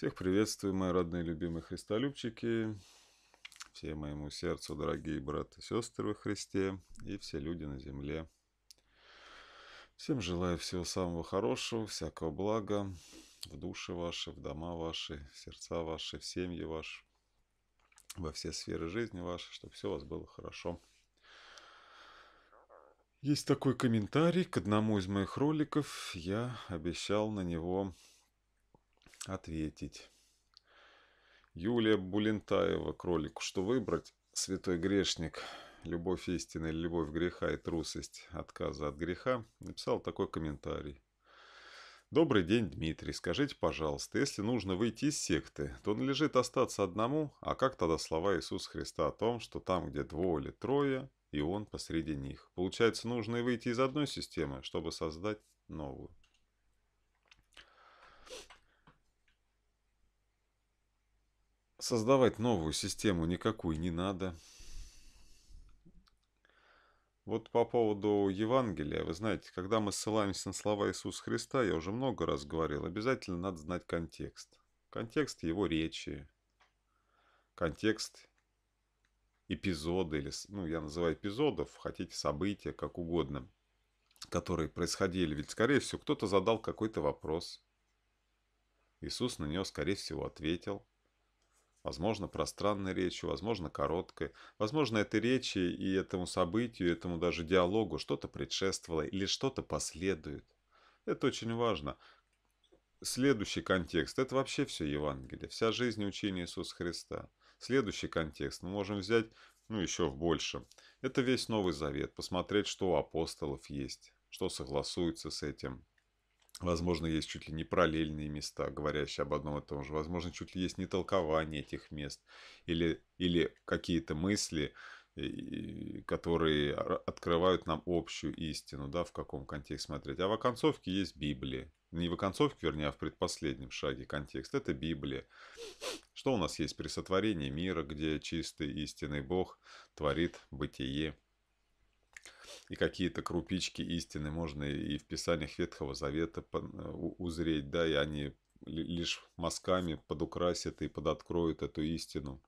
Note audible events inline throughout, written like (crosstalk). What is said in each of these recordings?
Всех приветствую, мои родные любимые христолюбчики, все моему сердцу дорогие братья и сестры во Христе и все люди на земле. Всем желаю всего самого хорошего, всякого блага в души ваши, в дома ваши, в сердца ваши, в семьи ваши, во все сферы жизни ваши, чтобы все у вас было хорошо. Есть такой комментарий к одному из моих роликов. Я обещал на него ответить. Юлия Булентаева, кролик. Что выбрать? Святой грешник, любовь истины, любовь греха и трусость отказа от греха, написал такой комментарий. Добрый день, Дмитрий. Скажите, пожалуйста, если нужно выйти из секты, то надлежит остаться одному, а как тогда слова Иисуса Христа о том, что там, где двое или трое, и он посреди них? Получается, нужно и выйти из одной системы, чтобы создать новую. Создавать новую систему никакой не надо. Вот по поводу Евангелия, вы знаете, когда мы ссылаемся на слова Иисуса Христа, я уже много раз говорил, обязательно надо знать контекст. Контекст его речи, контекст эпизода, или, ну, я называю эпизодов, хотите события, как угодно, которые происходили. Ведь, скорее всего, кто-то задал какой-то вопрос. Иисус на него, скорее всего, ответил – Возможно, пространной речью, возможно, короткой. Возможно, этой речи и этому событию, и этому даже диалогу что-то предшествовало или что-то последует. Это очень важно. Следующий контекст – это вообще все Евангелие, вся жизнь и учение Иисуса Христа. Следующий контекст мы можем взять, ну, еще в большем. Это весь Новый Завет, посмотреть, что у апостолов есть, что согласуется с этим, Возможно, есть чуть ли не параллельные места, говорящие об одном и том же. Возможно, чуть ли есть не толкование этих мест или, или какие-то мысли, которые открывают нам общую истину, да, в каком контексте смотреть. А в оконцовке есть Библия. Не в оконцовке, вернее, а в предпоследнем шаге контекст. Это Библия. Что у нас есть при сотворении мира, где чистый истинный Бог творит бытие и какие-то крупички истины можно и в писаниях Ветхого Завета э, узреть, да, и они лишь мазками подукрасят и подоткроют эту истину.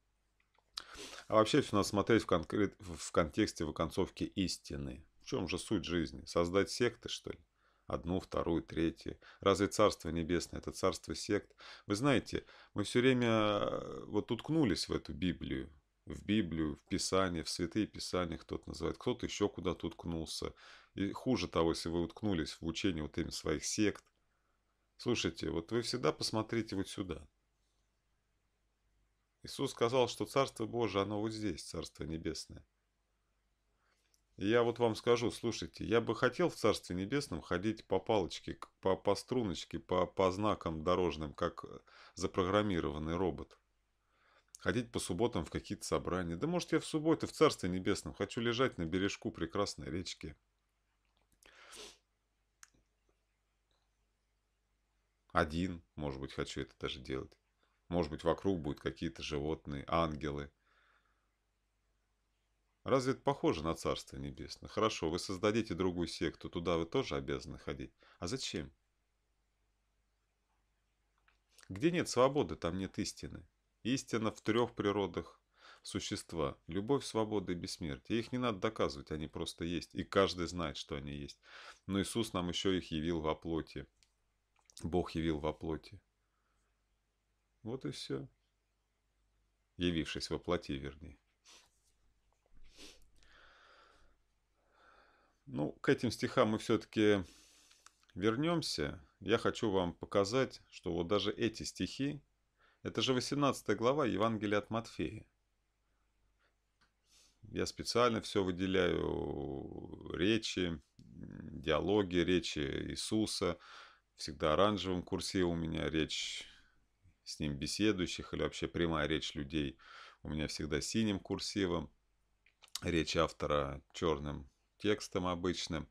А вообще все надо смотреть в, конкрет... в контексте в оконцовке истины. В чем же суть жизни? Создать секты, что ли? Одну, вторую, третью. Разве Царство Небесное – это царство сект? Вы знаете, мы все время э, вот уткнулись в эту Библию, в Библию, в Писание, в святые Писания кто-то называет, кто-то еще куда-то уткнулся. И хуже того, если вы уткнулись в учение вот именно своих сект. Слушайте, вот вы всегда посмотрите вот сюда. Иисус сказал, что Царство Божие, оно вот здесь, Царство Небесное. И я вот вам скажу, слушайте, я бы хотел в Царстве Небесном ходить по палочке, по, по струночке, по, по знакам дорожным, как э, запрограммированный робот ходить по субботам в какие-то собрания. Да может я в субботы в Царстве Небесном хочу лежать на бережку прекрасной речки. Один, может быть, хочу это даже делать. Может быть, вокруг будут какие-то животные, ангелы. Разве это похоже на Царство Небесное? Хорошо, вы создадите другую секту, туда вы тоже обязаны ходить. А зачем? Где нет свободы, там нет истины. Истина в трех природах существа. Любовь, свобода и бессмертие. Их не надо доказывать, они просто есть. И каждый знает, что они есть. Но Иисус нам еще их явил во плоти. Бог явил во плоти. Вот и все. Явившись во плоти, вернее. Ну, к этим стихам мы все-таки вернемся. Я хочу вам показать, что вот даже эти стихи, это же 18 глава Евангелия от Матфея. Я специально все выделяю речи, диалоги, речи Иисуса. Всегда оранжевым курсе у меня речь с ним беседующих или вообще прямая речь людей у меня всегда синим курсивом, речь автора черным текстом обычным.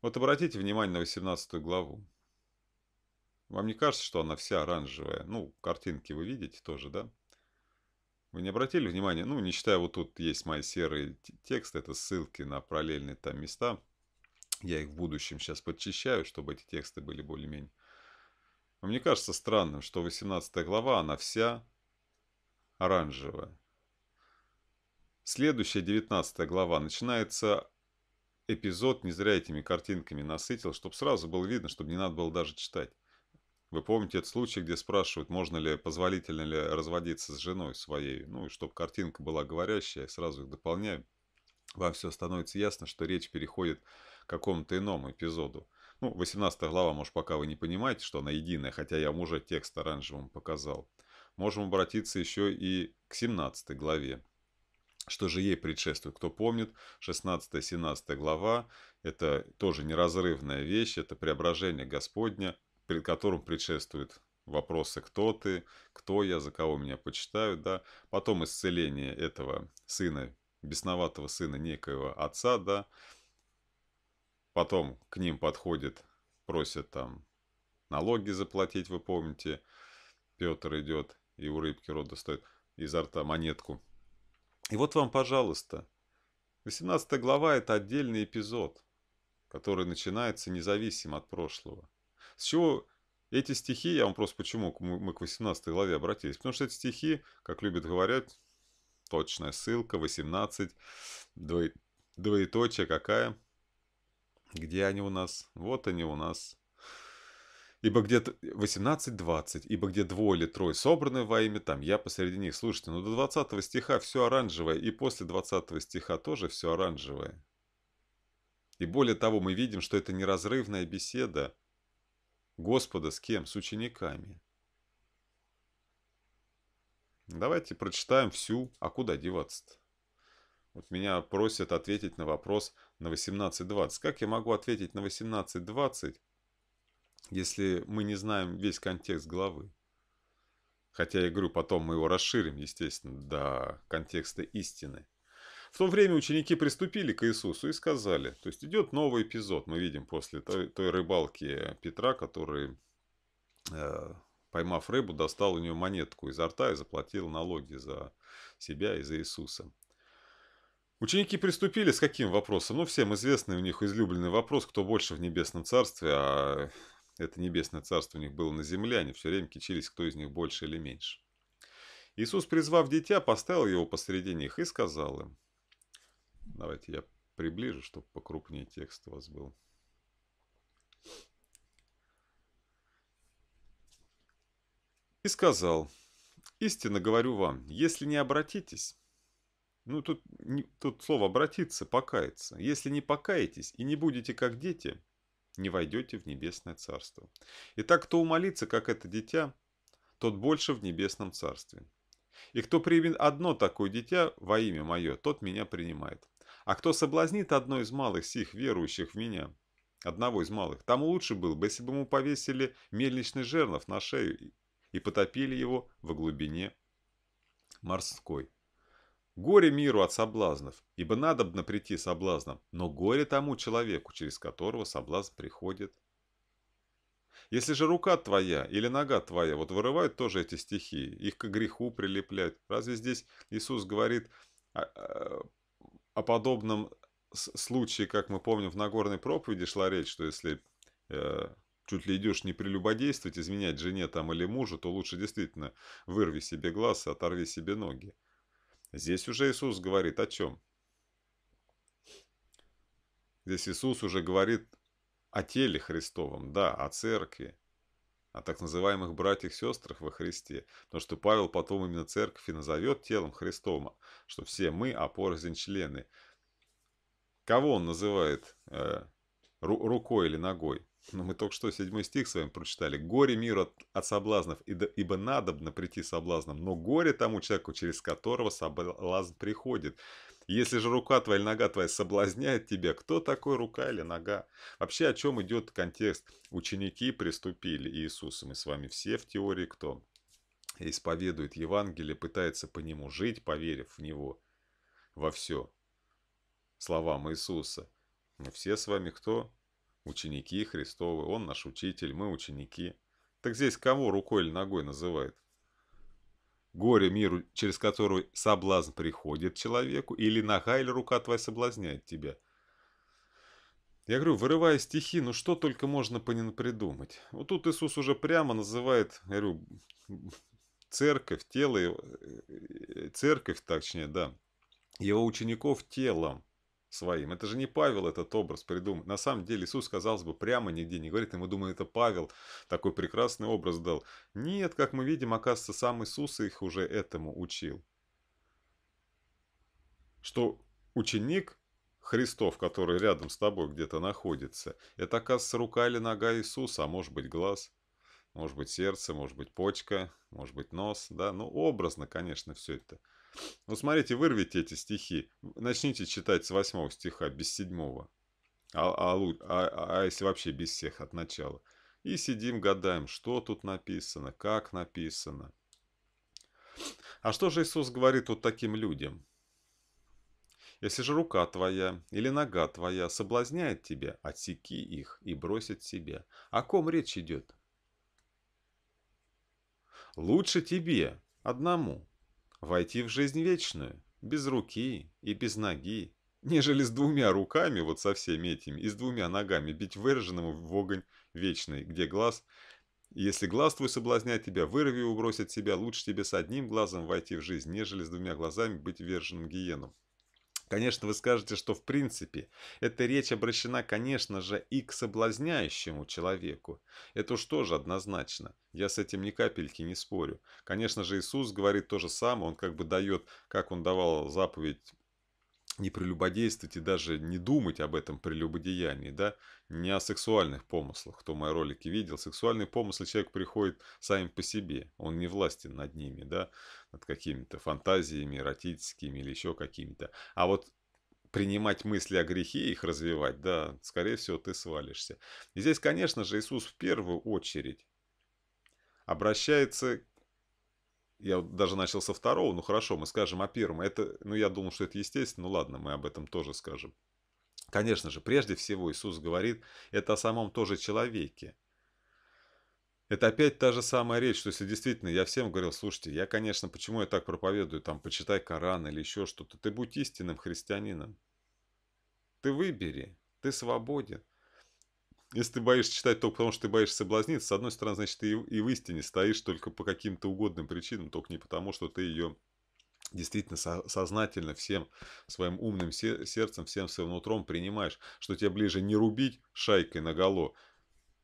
Вот обратите внимание на 18 главу. Вам не кажется, что она вся оранжевая? Ну, картинки вы видите тоже, да? Вы не обратили внимания? Ну, не считая, вот тут есть мои серые тексты, это ссылки на параллельные там места. Я их в будущем сейчас подчищаю, чтобы эти тексты были более-менее. Мне кажется странным, что 18 глава, она вся оранжевая. Следующая 19 глава начинается эпизод, не зря этими картинками насытил, чтобы сразу было видно, чтобы не надо было даже читать. Вы помните этот случай, где спрашивают, можно ли, позволительно ли разводиться с женой своей, ну и чтобы картинка была говорящая, я сразу их дополняю. Вам все становится ясно, что речь переходит к какому-то иному эпизоду. Ну, 18 глава, может, пока вы не понимаете, что она единая, хотя я вам уже текст оранжевым показал. Можем обратиться еще и к 17 главе, что же ей предшествует. Кто помнит, 16-17 глава – это тоже неразрывная вещь, это преображение Господня перед которым предшествуют вопросы «Кто ты?», «Кто я?», «За кого меня почитают?», да, потом исцеление этого сына, бесноватого сына некоего отца, да, потом к ним подходит, просят там налоги заплатить, вы помните, Петр идет, и у рыбки рода стоит изо рта монетку. И вот вам, пожалуйста, 18 глава – это отдельный эпизод, который начинается независимо от прошлого. С чего эти стихи, я вам просто почему мы к 18 главе обратились, потому что эти стихи, как любят говорить, точная ссылка, 18, двое, двоеточие какая, где они у нас, вот они у нас, Ибо где 18-20, ибо где двое или трое собраны во имя, там я посреди них. Слушайте, ну до 20 стиха все оранжевое, и после 20 стиха тоже все оранжевое. И более того, мы видим, что это неразрывная беседа Господа с кем? С учениками. Давайте прочитаем всю, а куда деваться-то? Вот меня просят ответить на вопрос на 18.20. Как я могу ответить на 18.20, если мы не знаем весь контекст главы? Хотя я говорю, потом мы его расширим, естественно, до контекста истины. В то время ученики приступили к Иисусу и сказали, то есть идет новый эпизод, мы видим после той, той рыбалки Петра, который, э, поймав рыбу, достал у нее монетку изо рта и заплатил налоги за себя и за Иисуса. Ученики приступили с каким вопросом? Ну, всем известный у них излюбленный вопрос, кто больше в небесном царстве, а это небесное царство у них было на земле, они все время кичились, кто из них больше или меньше. Иисус, призвав дитя, поставил его посреди них и сказал им, Давайте я приближу, чтобы покрупнее текст у вас был. И сказал, истинно говорю вам, если не обратитесь, ну тут, тут слово обратиться, покаяться, если не покаетесь и не будете как дети, не войдете в небесное царство. И так, кто умолится, как это дитя, тот больше в небесном царстве. И кто примет одно такое дитя во имя мое, тот меня принимает. А кто соблазнит одно из малых сих, верующих в меня? Одного из малых. Тому лучше было бы, если бы ему повесили мельничный жернов на шею и потопили его во глубине морской. Горе миру от соблазнов, ибо надобно прийти соблазном, но горе тому человеку, через которого соблазн приходит. Если же рука твоя или нога твоя, вот вырывают тоже эти стихии, их к греху прилепляют. Разве здесь Иисус говорит а, а, о подобном случае, как мы помним, в Нагорной проповеди шла речь, что если э, чуть ли идешь не прелюбодействовать, изменять жене там или мужу, то лучше действительно вырви себе глаз и оторви себе ноги. Здесь уже Иисус говорит о чем? Здесь Иисус уже говорит о теле Христовом, да, о церкви, о так называемых братьях-сестрах во Христе, потому что Павел потом именно церковь и назовет телом Христовым, что все мы, а члены. Кого он называет э, рукой или ногой? Но мы только что седьмой стих с вами прочитали. «Горе мир от, от соблазнов, ибо надобно прийти соблазном, но горе тому человеку, через которого соблазн приходит». Если же рука твоя или нога твоя соблазняет тебя, кто такой рука или нога? Вообще, о чем идет контекст? Ученики приступили Иисуса. Мы с вами все в теории кто? Исповедует Евангелие, пытается по нему жить, поверив в него во все. Словам Иисуса. Мы все с вами кто? Ученики Христовы, он наш учитель, мы ученики. Так здесь кого рукой или ногой называет? Горе миру, через который соблазн приходит человеку, или нога или рука твоя соблазняет тебя – я говорю, вырывая стихи, ну что только можно по ним придумать. Вот тут Иисус уже прямо называет, я говорю, церковь, тело, э, э, церковь, точнее, да, его учеников телом своим. Это же не Павел этот образ придумал. На самом деле Иисус, казалось бы, прямо нигде не говорит, и мы думаем, это Павел такой прекрасный образ дал. Нет, как мы видим, оказывается, сам Иисус их уже этому учил. Что ученик Христов, который рядом с тобой где-то находится, это, оказывается, рука или нога Иисуса, а может быть, глаз – может быть сердце, может быть почка, может быть нос, да, ну образно, конечно, все это. Вот ну, смотрите, вырвите эти стихи, начните читать с восьмого стиха, без седьмого. А, а, а, а если вообще без всех от начала. И сидим, гадаем, что тут написано, как написано. А что же Иисус говорит вот таким людям? Если же рука твоя или нога твоя соблазняет тебя, отсеки их и брось от себя. О ком речь идет? Лучше тебе, одному, Войти в жизнь вечную, без руки и без ноги, нежели с двумя руками, вот со всеми этими, и с двумя ногами, бить выраженному в огонь вечный, где глаз... Если глаз твой соблазняет тебя, вырви и убросит тебя лучше тебе с одним глазом войти в жизнь, нежели с двумя глазами быть верженным гиеном. Конечно, вы скажете, что в принципе эта речь обращена, конечно же, и к соблазняющему человеку. Это уж тоже однозначно. Я с этим ни капельки не спорю. Конечно же, Иисус говорит то же самое, он как бы дает, как он давал заповедь не прелюбодействовать и даже не думать об этом прелюбодеянии, да, не о сексуальных помыслах, кто мои ролики видел. Сексуальные помыслы человек приходит сами по себе, он не властен над ними, да, над какими-то фантазиями эротическими или еще какими-то. А вот принимать мысли о грехе, их развивать, да, скорее всего, ты свалишься. И здесь, конечно же, Иисус в первую очередь обращается я даже начал со второго, ну хорошо, мы скажем о первом. Это, ну я думал, что это естественно, ну ладно, мы об этом тоже скажем. Конечно же, прежде всего Иисус говорит это о самом тоже человеке. Это опять та же самая речь, что если действительно я всем говорил, слушайте, я, конечно, почему я так проповедую, там, почитай Коран или еще что-то, ты будь истинным христианином. Ты выбери, ты свободен. Если ты боишься читать только потому, что ты боишься соблазниться, с одной стороны, значит, ты и в истине стоишь только по каким-то угодным причинам, только не потому, что ты ее действительно сознательно всем своим умным сердцем, всем своим нутром принимаешь, что тебе ближе не рубить шайкой наголо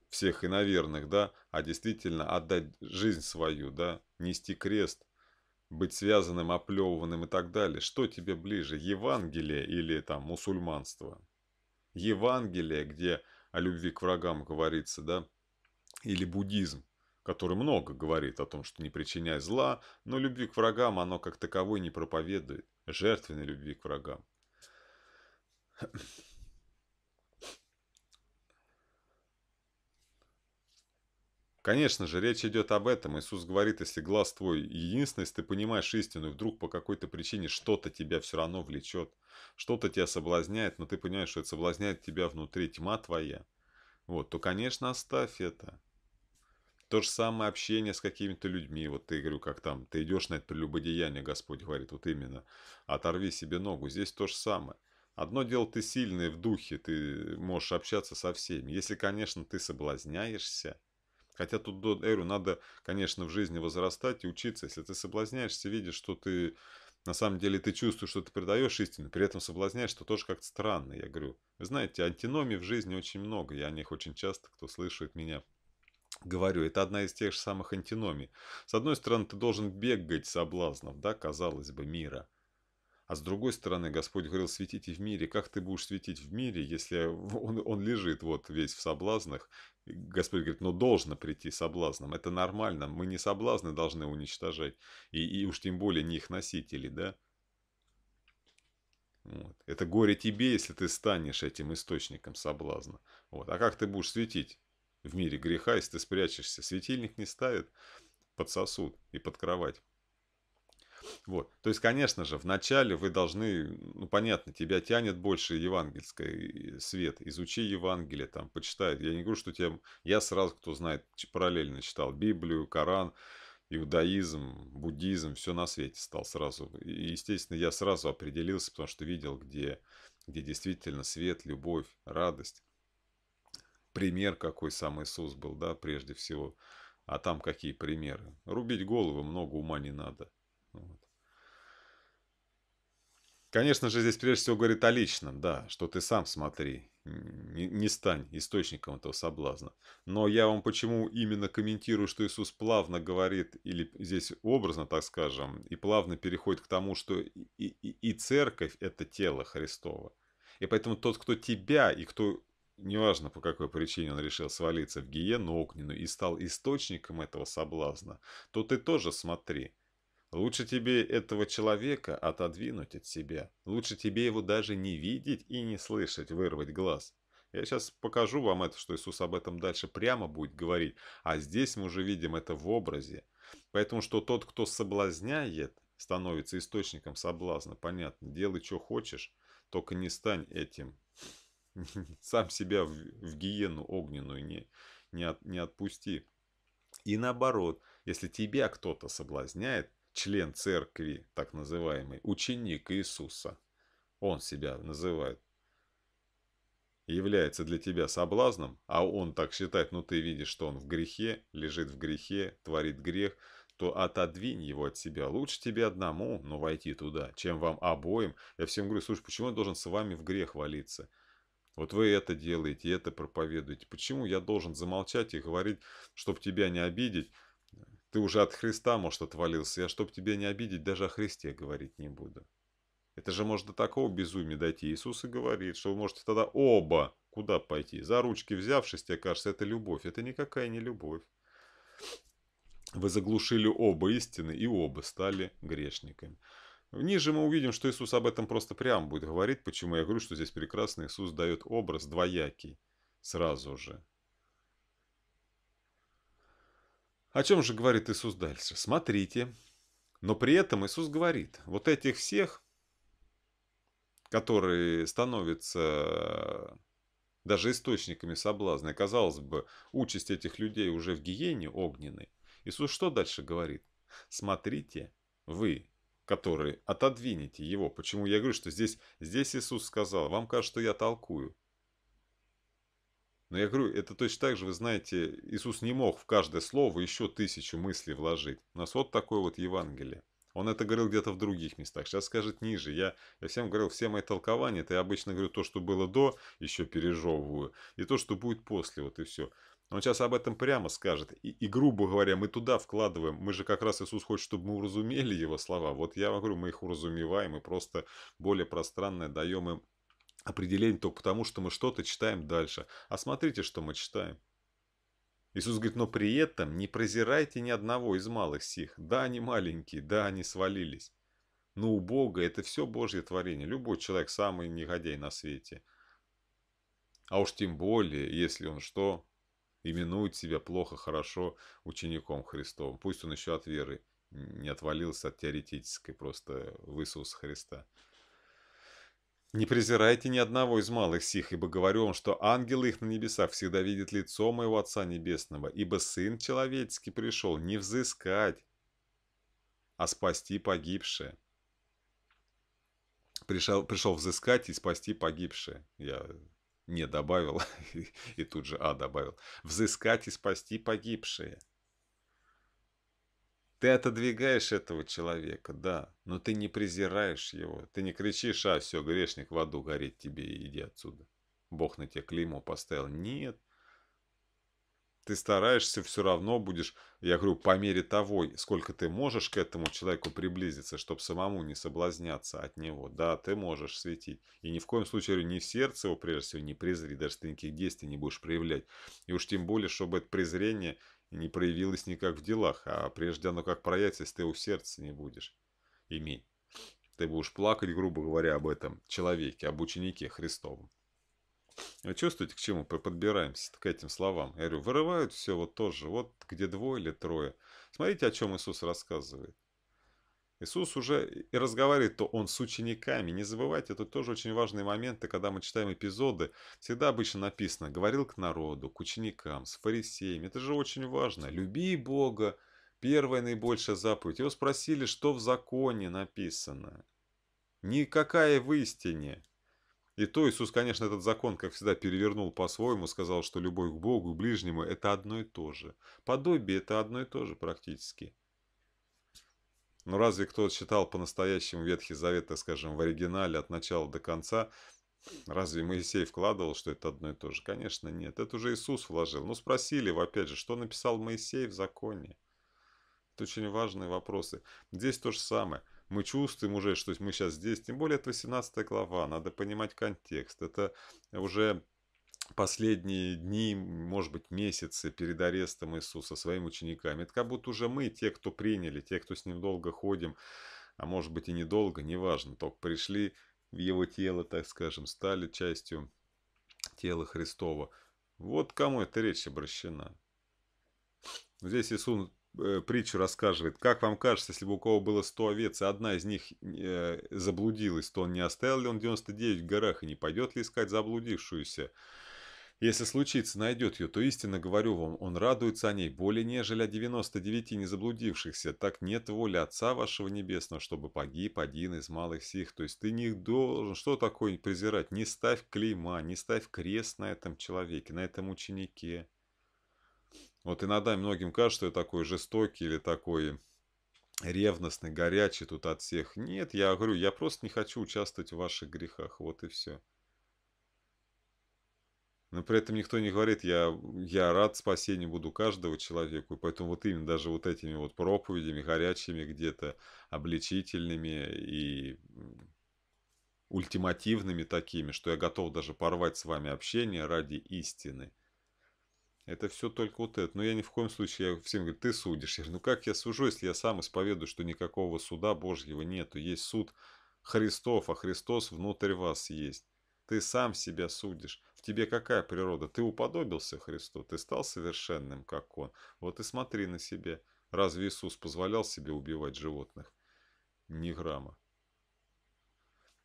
всех иноверных, да, а действительно отдать жизнь свою, да, нести крест, быть связанным, оплеванным и так далее. Что тебе ближе, Евангелие или там мусульманство? Евангелие, где о любви к врагам говорится, да, или буддизм, который много говорит о том, что не причиняй зла, но любви к врагам оно как таковой не проповедует, жертвенной любви к врагам. Конечно же, речь идет об этом. Иисус говорит, если глаз твой единственный, если ты понимаешь истину, и вдруг по какой-то причине что-то тебя все равно влечет, что-то тебя соблазняет, но ты понимаешь, что это соблазняет тебя внутри, тьма твоя, вот, то, конечно, оставь это. То же самое общение с какими-то людьми. Вот ты, говорю, как там, ты идешь на это прелюбодеяние, Господь говорит, вот именно. Оторви себе ногу. Здесь то же самое. Одно дело, ты сильный в духе, ты можешь общаться со всеми. Если, конечно, ты соблазняешься, Хотя тут до Эру надо, конечно, в жизни возрастать и учиться. Если ты соблазняешься, видишь, что ты на самом деле ты чувствуешь, что ты предаешь истину, при этом соблазняешь, что тоже как-то странно. Я говорю, вы знаете, антиномий в жизни очень много, я о них очень часто, кто слышит меня, говорю, это одна из тех же самых антиномий. С одной стороны, ты должен бегать соблазнов, да, казалось бы, мира. А с другой стороны, Господь говорил, светите в мире. Как ты будешь светить в мире, если (laughs) он, он лежит вот весь в соблазнах, Господь говорит, но «Ну, должно прийти соблазном. Это нормально. Мы не соблазны должны уничтожать. И, и уж тем более не их носители, да? Вот. Это горе тебе, если ты станешь этим источником соблазна. Вот. А как ты будешь светить в мире греха, если ты спрячешься? Светильник не ставит под сосуд и под кровать. Вот. То есть, конечно же, вначале вы должны, ну, понятно, тебя тянет больше евангельский э, свет. Изучи Евангелие, там, почитай. Я не говорю, что тебе... Я сразу, кто знает, параллельно читал Библию, Коран, иудаизм, буддизм, все на свете стал сразу. И, естественно, я сразу определился, потому что видел, где, где действительно свет, любовь, радость. Пример, какой сам Иисус был, да, прежде всего. А там какие примеры? Рубить голову много ума не надо. Ну вот. Конечно же, здесь прежде всего говорит о личном, да, что ты сам смотри, не, не стань источником этого соблазна. Но я вам почему именно комментирую, что Иисус плавно говорит, или здесь образно, так скажем, и плавно переходит к тому, что и, и, и церковь – это тело Христова. И поэтому тот, кто тебя, и кто, неважно по какой причине он решил свалиться в гиену огненную и стал источником этого соблазна, то ты тоже смотри – Лучше тебе этого человека отодвинуть от себя. Лучше тебе его даже не видеть и не слышать, вырвать глаз. Я сейчас покажу вам это, что Иисус об этом дальше прямо будет говорить, а здесь мы уже видим это в образе. Поэтому, что тот, кто соблазняет, становится источником соблазна, понятно. Делай, что хочешь, только не стань этим. (laughs) Сам себя в, в гиену огненную не, не, от, не отпусти. И наоборот, если тебя кто-то соблазняет, член церкви, так называемый, ученик Иисуса, он себя называет, является для тебя соблазном, а он так считает, но «Ну, ты видишь, что он в грехе, лежит в грехе, творит грех, то отодвинь его от себя. Лучше тебе одному, но ну, войти туда, чем вам обоим. Я всем говорю, слушай, почему я должен с вами в грех валиться? Вот вы это делаете, это проповедуете. Почему я должен замолчать и говорить, чтобы тебя не обидеть, ты уже от Христа, может, отвалился. Я, чтоб тебе не обидеть, даже о Христе говорить не буду. Это же можно такого безумия дойти. Иисус и говорит, что вы можете тогда оба куда пойти. За ручки взявшись, тебе кажется, это любовь. Это никакая не любовь. Вы заглушили оба истины и оба стали грешниками. Ниже мы увидим, что Иисус об этом просто прям будет говорить. Почему я говорю, что здесь прекрасно Иисус дает образ двоякий сразу же. О чем же говорит Иисус дальше? Смотрите. Но при этом Иисус говорит, вот этих всех, которые становятся э, даже источниками соблазна, и, казалось бы, участь этих людей уже в гиене огненной, Иисус что дальше говорит? Смотрите, вы, которые отодвинете его. Почему я говорю, что здесь, здесь Иисус сказал, вам кажется, что я толкую. Но я говорю, это точно так же, вы знаете, Иисус не мог в каждое слово еще тысячу мыслей вложить. У нас вот такое вот Евангелие. Он это говорил где-то в других местах. Сейчас скажет ниже. Я, я всем говорил, все мои толкования, это я обычно говорю то, что было до, еще пережевываю, и то, что будет после, вот и все. Он сейчас об этом прямо скажет. И, и, грубо говоря, мы туда вкладываем. Мы же как раз Иисус хочет, чтобы мы уразумели его слова. Вот я говорю, мы их уразумеваем и просто более пространное даем им определение только потому, что мы что-то читаем дальше. А смотрите, что мы читаем. Иисус говорит, но при этом не прозирайте ни одного из малых сих. Да, они маленькие, да, они свалились. Но у Бога это все Божье творение. Любой человек самый негодяй на свете. А уж тем более, если он что, именует себя плохо, хорошо учеником Христовым. Пусть он еще от веры не отвалился от теоретической, просто высус Христа. Не презирайте ни одного из малых сих, ибо говорю вам, что ангелы их на небесах всегда видят лицо моего Отца Небесного, ибо Сын Человеческий пришел не взыскать, а спасти погибшее. Пришел, пришел взыскать и спасти погибшее. Я не добавил (laughs) и тут же а добавил. Взыскать и спасти погибшие. Ты отодвигаешь этого человека, да, но ты не презираешь его. Ты не кричишь, а все, грешник, в аду горит тебе, иди отсюда. Бог на тебя клеймо поставил. Нет. Ты стараешься, все равно будешь, я говорю, по мере того, сколько ты можешь к этому человеку приблизиться, чтобы самому не соблазняться от него. Да, ты можешь светить. И ни в коем случае, не в сердце его, прежде всего, не презри, даже ты никаких действий не будешь проявлять. И уж тем более, чтобы это презрение не проявилось никак в делах, а прежде оно как проявится, если ты у сердца не будешь иметь. Ты будешь плакать, грубо говоря, об этом человеке, об ученике Христовом. Вы чувствуете, к чему подбираемся к этим словам? Я говорю, вырывают все вот тоже, вот где двое или трое. Смотрите, о чем Иисус рассказывает. Иисус уже и разговаривает-то он с учениками. Не забывайте, это тоже очень важные моменты, когда мы читаем эпизоды. Всегда обычно написано «говорил к народу, к ученикам, с фарисеями». Это же очень важно. «Люби Бога» – первая наибольшая заповедь. Его спросили, что в законе написано. Никакая в истине. И то Иисус, конечно, этот закон, как всегда, перевернул по-своему, сказал, что любовь к Богу и ближнему – это одно и то же. Подобие – это одно и то же практически. Но ну, разве кто читал по-настоящему Ветхий Завет, так скажем, в оригинале от начала до конца, Разве Моисей вкладывал, что это одно и то же? Конечно, нет. Это уже Иисус вложил. Ну, спросили его, опять же, что написал Моисей в законе? Это очень важные вопросы. Здесь то же самое. Мы чувствуем уже, что мы сейчас здесь. Тем более, это 18 глава. Надо понимать контекст. Это уже последние дни, может быть, месяцы перед арестом Иисуса своими учениками. Это как будто уже мы, те, кто приняли, те, кто с ним долго ходим, а может быть и недолго, неважно, только пришли в его тело, так скажем, стали частью тела Христова. Вот кому эта речь обращена. Здесь Иисус э, притчу рассказывает, как вам кажется, если бы у кого было 100 овец, и одна из них э, заблудилась, то он не оставил ли он 99 в горах, и не пойдет ли искать заблудившуюся? Если случится, найдет ее, то истинно говорю вам, он радуется о ней более нежели о 99 незаблудившихся. Так нет воли Отца вашего Небесного, чтобы погиб один из малых сих. То есть ты не должен, что такое презирать? Не ставь клейма, не ставь крест на этом человеке, на этом ученике. Вот иногда многим кажется, что я такой жестокий или такой ревностный, горячий тут от всех. Нет, я говорю, я просто не хочу участвовать в ваших грехах, вот и все. Но при этом никто не говорит, я, я рад спасению буду каждого человеку. И поэтому вот именно даже вот этими вот проповедями, горячими где-то, обличительными и ультимативными такими, что я готов даже порвать с вами общение ради истины. Это все только вот это. Но я ни в коем случае, я всем говорю, ты судишь. Я говорю, ну как я сужу, если я сам исповедую, что никакого суда Божьего нету. Есть суд Христов, а Христос внутрь вас есть. Ты сам себя судишь. В тебе какая природа? Ты уподобился Христу, ты стал совершенным, как Он. Вот и смотри на себя. Разве Иисус позволял себе убивать животных? Ни грамма.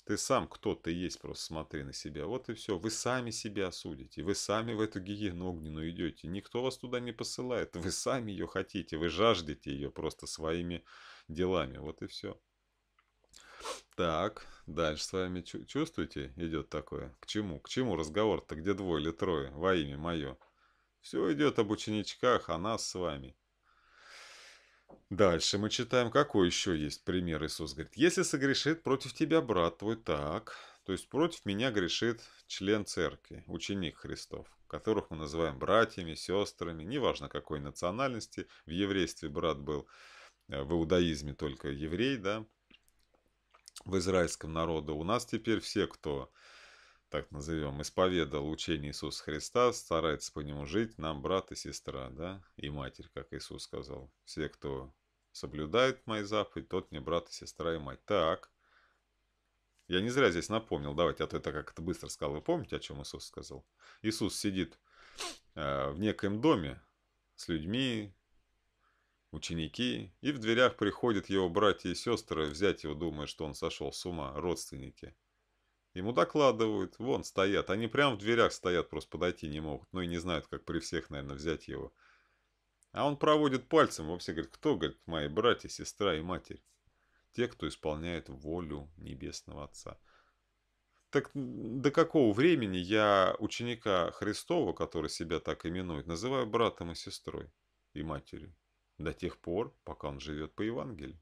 Ты сам кто ты есть, просто смотри на себя. Вот и все. Вы сами себя осудите. Вы сами в эту гиену огненную идете. Никто вас туда не посылает. Вы сами ее хотите. Вы жаждете ее просто своими делами. Вот и все. Так, дальше с вами чувствуете, идет такое. К чему? К чему разговор-то? Где двое или трое? Во имя мое. Все идет об ученичках, о нас с вами. Дальше мы читаем, какой еще есть пример. Иисус говорит, если согрешит против тебя брат твой, так, то есть против меня грешит член церкви, ученик Христов, которых мы называем братьями, сестрами, неважно какой национальности, в еврействе брат был, э, в иудаизме только еврей, да, в израильском народе У нас теперь все, кто, так назовем, исповедал учение Иисуса Христа, старается по нему жить, нам брат и сестра, да, и матерь, как Иисус сказал. Все, кто соблюдает мои заповеди, тот мне брат и сестра и мать. Так, я не зря здесь напомнил, давайте, а то это как-то быстро сказал. Вы помните, о чем Иисус сказал? Иисус сидит э, в некоем доме с людьми, ученики, и в дверях приходят его братья и сестры взять его, думая, что он сошел с ума, родственники. Ему докладывают, вон стоят, они прямо в дверях стоят, просто подойти не могут, ну и не знают, как при всех, наверное, взять его. А он проводит пальцем, вовсе говорит, кто, говорит, мои братья, сестра и матерь? Те, кто исполняет волю Небесного Отца. Так до какого времени я ученика Христова, который себя так именует, называю братом и сестрой и матерью? до тех пор, пока он живет по Евангелию.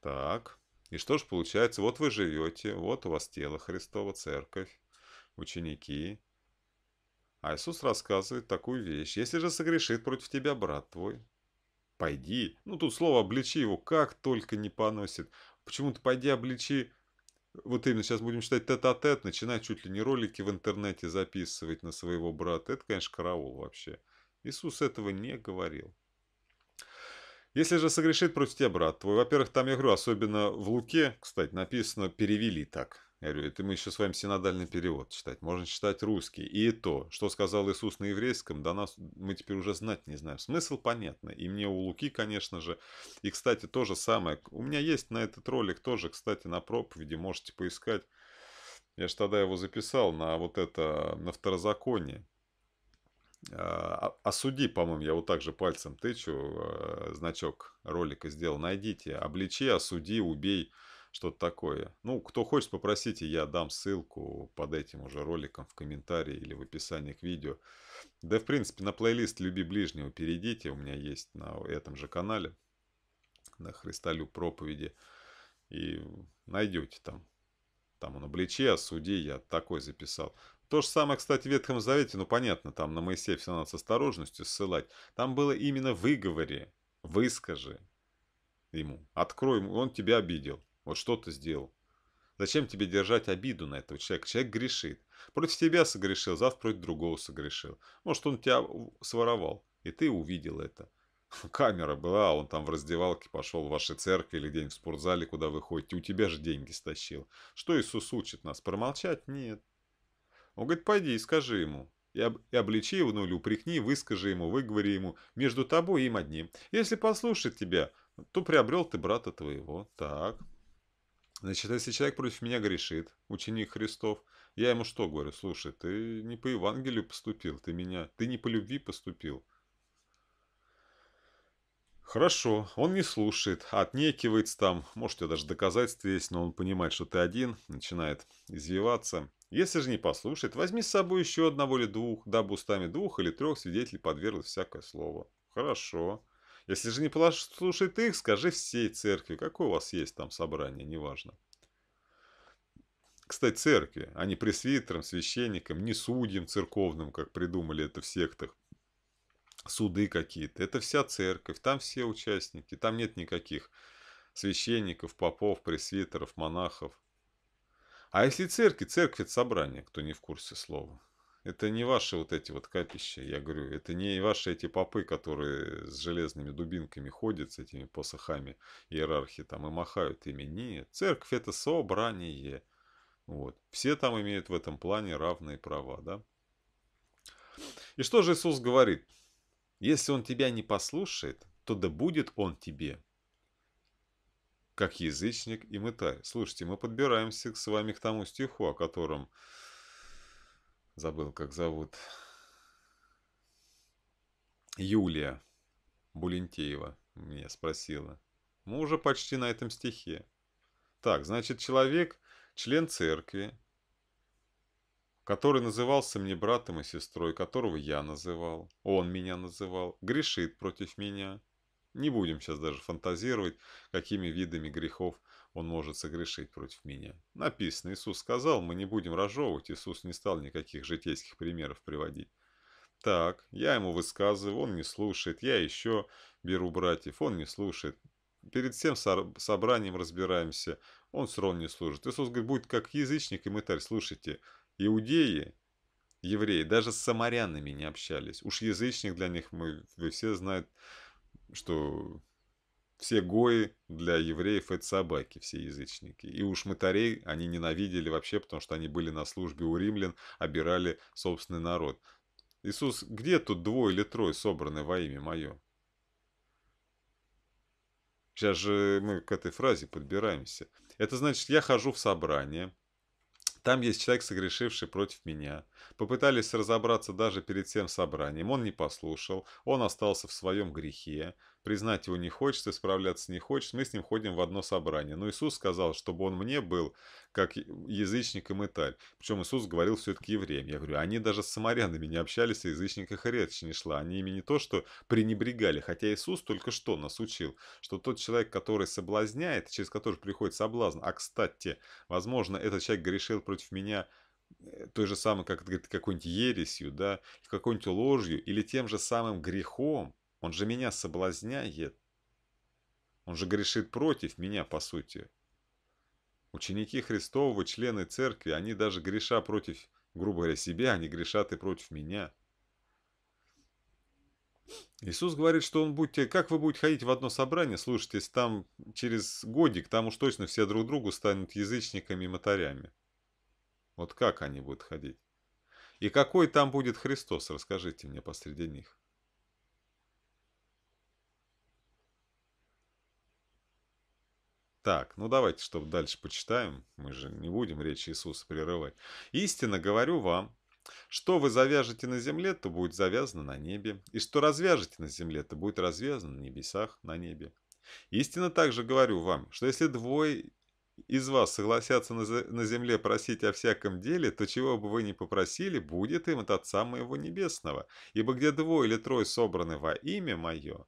Так, и что же получается? Вот вы живете, вот у вас тело Христово, церковь, ученики. А Иисус рассказывает такую вещь. Если же согрешит против тебя брат твой, пойди. Ну, тут слово «обличи» его как только не поносит. Почему-то «пойди, обличи» Вот именно сейчас будем читать тет-а-тет, -а -тет, начинать чуть ли не ролики в интернете записывать на своего брата. Это, конечно, караул вообще. Иисус этого не говорил. Если же согрешит против тебя брат твой, во-первых, там я говорю, особенно в Луке, кстати, написано, перевели так. Я говорю, это мы еще с вами синодальный перевод читать. Можно читать русский. И то, что сказал Иисус на еврейском, до нас мы теперь уже знать не знаем. Смысл понятно. И мне у Луки, конечно же. И, кстати, то же самое. У меня есть на этот ролик тоже, кстати, на проповеди. Можете поискать. Я же тогда его записал на вот это, на второзаконие. А, а, осуди, по-моему, я вот так же пальцем тычу, э, значок ролика сделал. Найдите, обличи, осуди, убей, что-то такое. Ну, кто хочет, попросите, я дам ссылку под этим уже роликом в комментарии или в описании к видео. Да, в принципе, на плейлист «Люби ближнего» перейдите, у меня есть на этом же канале, на «Христолю проповеди», и найдете там. Там он обличи, осуди, я такой записал. То же самое, кстати, в Ветхом Завете, ну понятно, там на Моисея все надо с осторожностью ссылать. Там было именно выговори, выскажи ему, открой ему, он тебя обидел, вот что ты сделал. Зачем тебе держать обиду на этого человека? Человек грешит. Против тебя согрешил, завтра против другого согрешил. Может, он тебя своровал, и ты увидел это. (laughs) Камера была, а он там в раздевалке пошел в вашей церкви или где-нибудь в спортзале, куда вы ходите. У тебя же деньги стащил. Что Иисус учит нас? Промолчать? Нет. Он говорит, пойди и скажи ему. И, об, и обличи его, ну или упрекни, выскажи ему, выговори ему, между тобой и им одним. Если послушает тебя, то приобрел ты брата твоего. Так. Значит, если человек против меня грешит, ученик Христов, я ему что говорю? Слушай, ты не по Евангелию поступил, ты меня, ты не по любви поступил. Хорошо, он не слушает, отнекивается там, может, у тебя даже доказательства есть, но он понимает, что ты один, начинает извиваться. Если же не послушает, возьми с собой еще одного или двух, дабы устами двух или трех свидетелей подверглось всякое слово. Хорошо. Если же не послушает их, скажи всей церкви, какое у вас есть там собрание, неважно. Кстати, церкви, а не пресвитерам, священникам, не судьям церковным, как придумали это в сектах. Суды какие-то. Это вся церковь, там все участники, там нет никаких священников, попов, пресвитеров, монахов. А если церкви, церковь это собрание, кто не в курсе слова. Это не ваши вот эти вот капища, я говорю, это не ваши эти попы, которые с железными дубинками ходят, с этими посохами иерархии там и махают ими. Нет, церковь это собрание. Вот. Все там имеют в этом плане равные права, да? И что же Иисус говорит? Если он тебя не послушает, то да будет он тебе как язычник и мытай. Слушайте, мы подбираемся с вами к тому стиху, о котором забыл, как зовут. Юлия Булентеева меня спросила. Мы уже почти на этом стихе. Так, значит, человек – член церкви, который назывался мне братом и сестрой, которого я называл, он меня называл, грешит против меня – не будем сейчас даже фантазировать, какими видами грехов он может согрешить против меня. Написано, Иисус сказал, мы не будем разжевывать, Иисус не стал никаких житейских примеров приводить. Так, я ему высказываю, он не слушает, я еще беру братьев, он не слушает. Перед всем собранием разбираемся, он все равно не служит. Иисус говорит, будет как язычник и мытарь, слушайте, иудеи, евреи, даже с самарянами не общались. Уж язычник для них, мы, вы все знают, что все гои для евреев – это собаки, все язычники. И уж мытарей они ненавидели вообще, потому что они были на службе у римлян, обирали собственный народ. Иисус, где тут двое или трое собраны во имя мое? Сейчас же мы к этой фразе подбираемся. Это значит, я хожу в собрание – там есть человек, согрешивший против меня. Попытались разобраться даже перед тем собранием. Он не послушал, он остался в своем грехе. Признать его не хочется, исправляться не хочется, мы с ним ходим в одно собрание. Но Иисус сказал, чтобы он мне был, как язычник и мытарь. Причем Иисус говорил все-таки евреям. Я говорю, они даже с самарянами не общались, о а язычниках и речь не шла. Они ими не то, что пренебрегали, хотя Иисус только что нас учил, что тот человек, который соблазняет, через который приходит соблазн, а кстати, возможно, этот человек грешил против меня, э, той же самой, как говорит, какой-нибудь ересью, да, какой-нибудь ложью или тем же самым грехом, он же меня соблазняет. Он же грешит против меня, по сути. Ученики Христовы, члены церкви, они даже греша против, грубо говоря, себя, они грешат и против меня. Иисус говорит, что он будете, как вы будете ходить в одно собрание, слушайте, там через годик, там уж точно все друг другу станут язычниками и мотарями. Вот как они будут ходить? И какой там будет Христос, расскажите мне посреди них. Так, ну давайте, чтобы дальше почитаем, мы же не будем речь Иисуса прерывать. «Истинно говорю вам, что вы завяжете на земле, то будет завязано на небе, и что развяжете на земле, то будет развязано на небесах, на небе. Истинно также говорю вам, что если двое из вас согласятся на земле просить о всяком деле, то чего бы вы ни попросили, будет им от Отца моего Небесного. Ибо где двое или трое собраны во имя мое,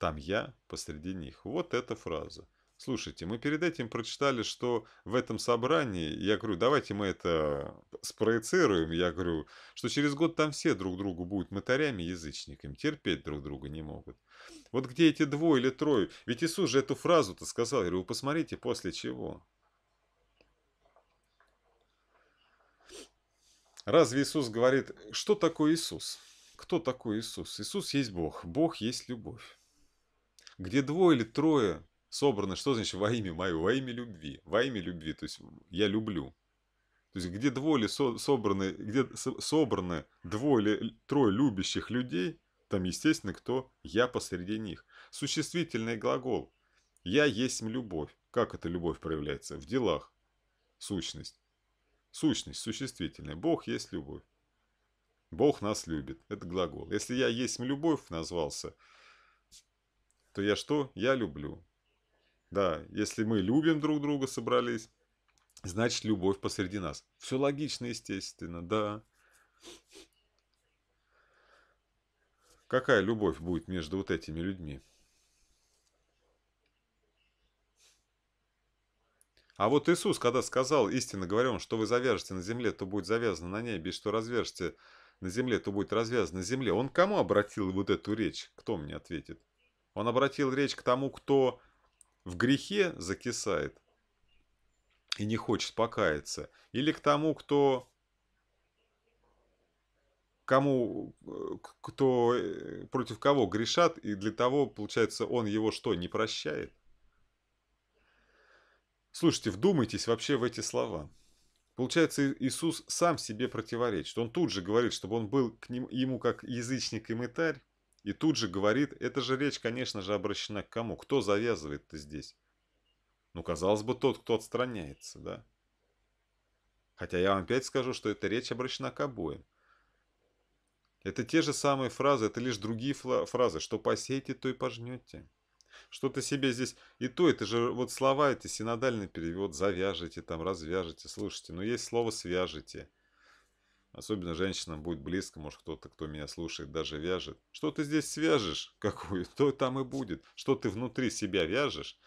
там я посреди них. Вот эта фраза. Слушайте, мы перед этим прочитали, что в этом собрании, я говорю, давайте мы это спроецируем, я говорю, что через год там все друг другу будут мотарями, язычниками, терпеть друг друга не могут. Вот где эти двое или трое? Ведь Иисус же эту фразу-то сказал, я говорю, вы посмотрите, после чего. Разве Иисус говорит, что такое Иисус? Кто такой Иисус? Иисус есть Бог, Бог есть любовь где двое или трое собраны, что значит во имя мое, во имя любви, во имя любви, то есть я люблю. То есть где двое или со, собраны, где со, собраны двое или трое любящих людей, там естественно кто я посреди них. Существительный глагол я есть любовь. Как эта любовь проявляется? В делах. Сущность. Сущность, существительная. Бог есть любовь. Бог нас любит. Это глагол. Если я есть любовь назвался, то я что? Я люблю. Да, если мы любим друг друга, собрались, значит, любовь посреди нас. Все логично, естественно, да. Какая любовь будет между вот этими людьми? А вот Иисус, когда сказал, истинно говорю вам, что вы завяжете на земле, то будет завязано на небе, и что развяжете на земле, то будет развязано на земле. Он к кому обратил вот эту речь? Кто мне ответит? Он обратил речь к тому, кто в грехе закисает и не хочет покаяться, или к тому, кто кому, э, кто, э, против кого грешат, и для того, получается, он его что, не прощает? Слушайте, вдумайтесь вообще в эти слова. Получается, Иисус сам себе противоречит. Он тут же говорит, чтобы он был к ним, ему как язычник и мытарь, и тут же говорит, эта же речь, конечно же, обращена к кому? Кто завязывает-то здесь? Ну, казалось бы, тот, кто отстраняется, да? Хотя я вам опять скажу, что эта речь обращена к обоим. Это те же самые фразы, это лишь другие фразы, что посеете, то и пожнете. Что-то себе здесь и то, это же вот слова эти, синодальный перевод, завяжете там, развяжете, слушайте, но ну, есть слово свяжете – Особенно женщинам будет близко, может кто-то, кто меня слушает, даже вяжет. Что ты здесь свяжешь? Какую? (laughs) То там и будет. Что ты внутри себя вяжешь?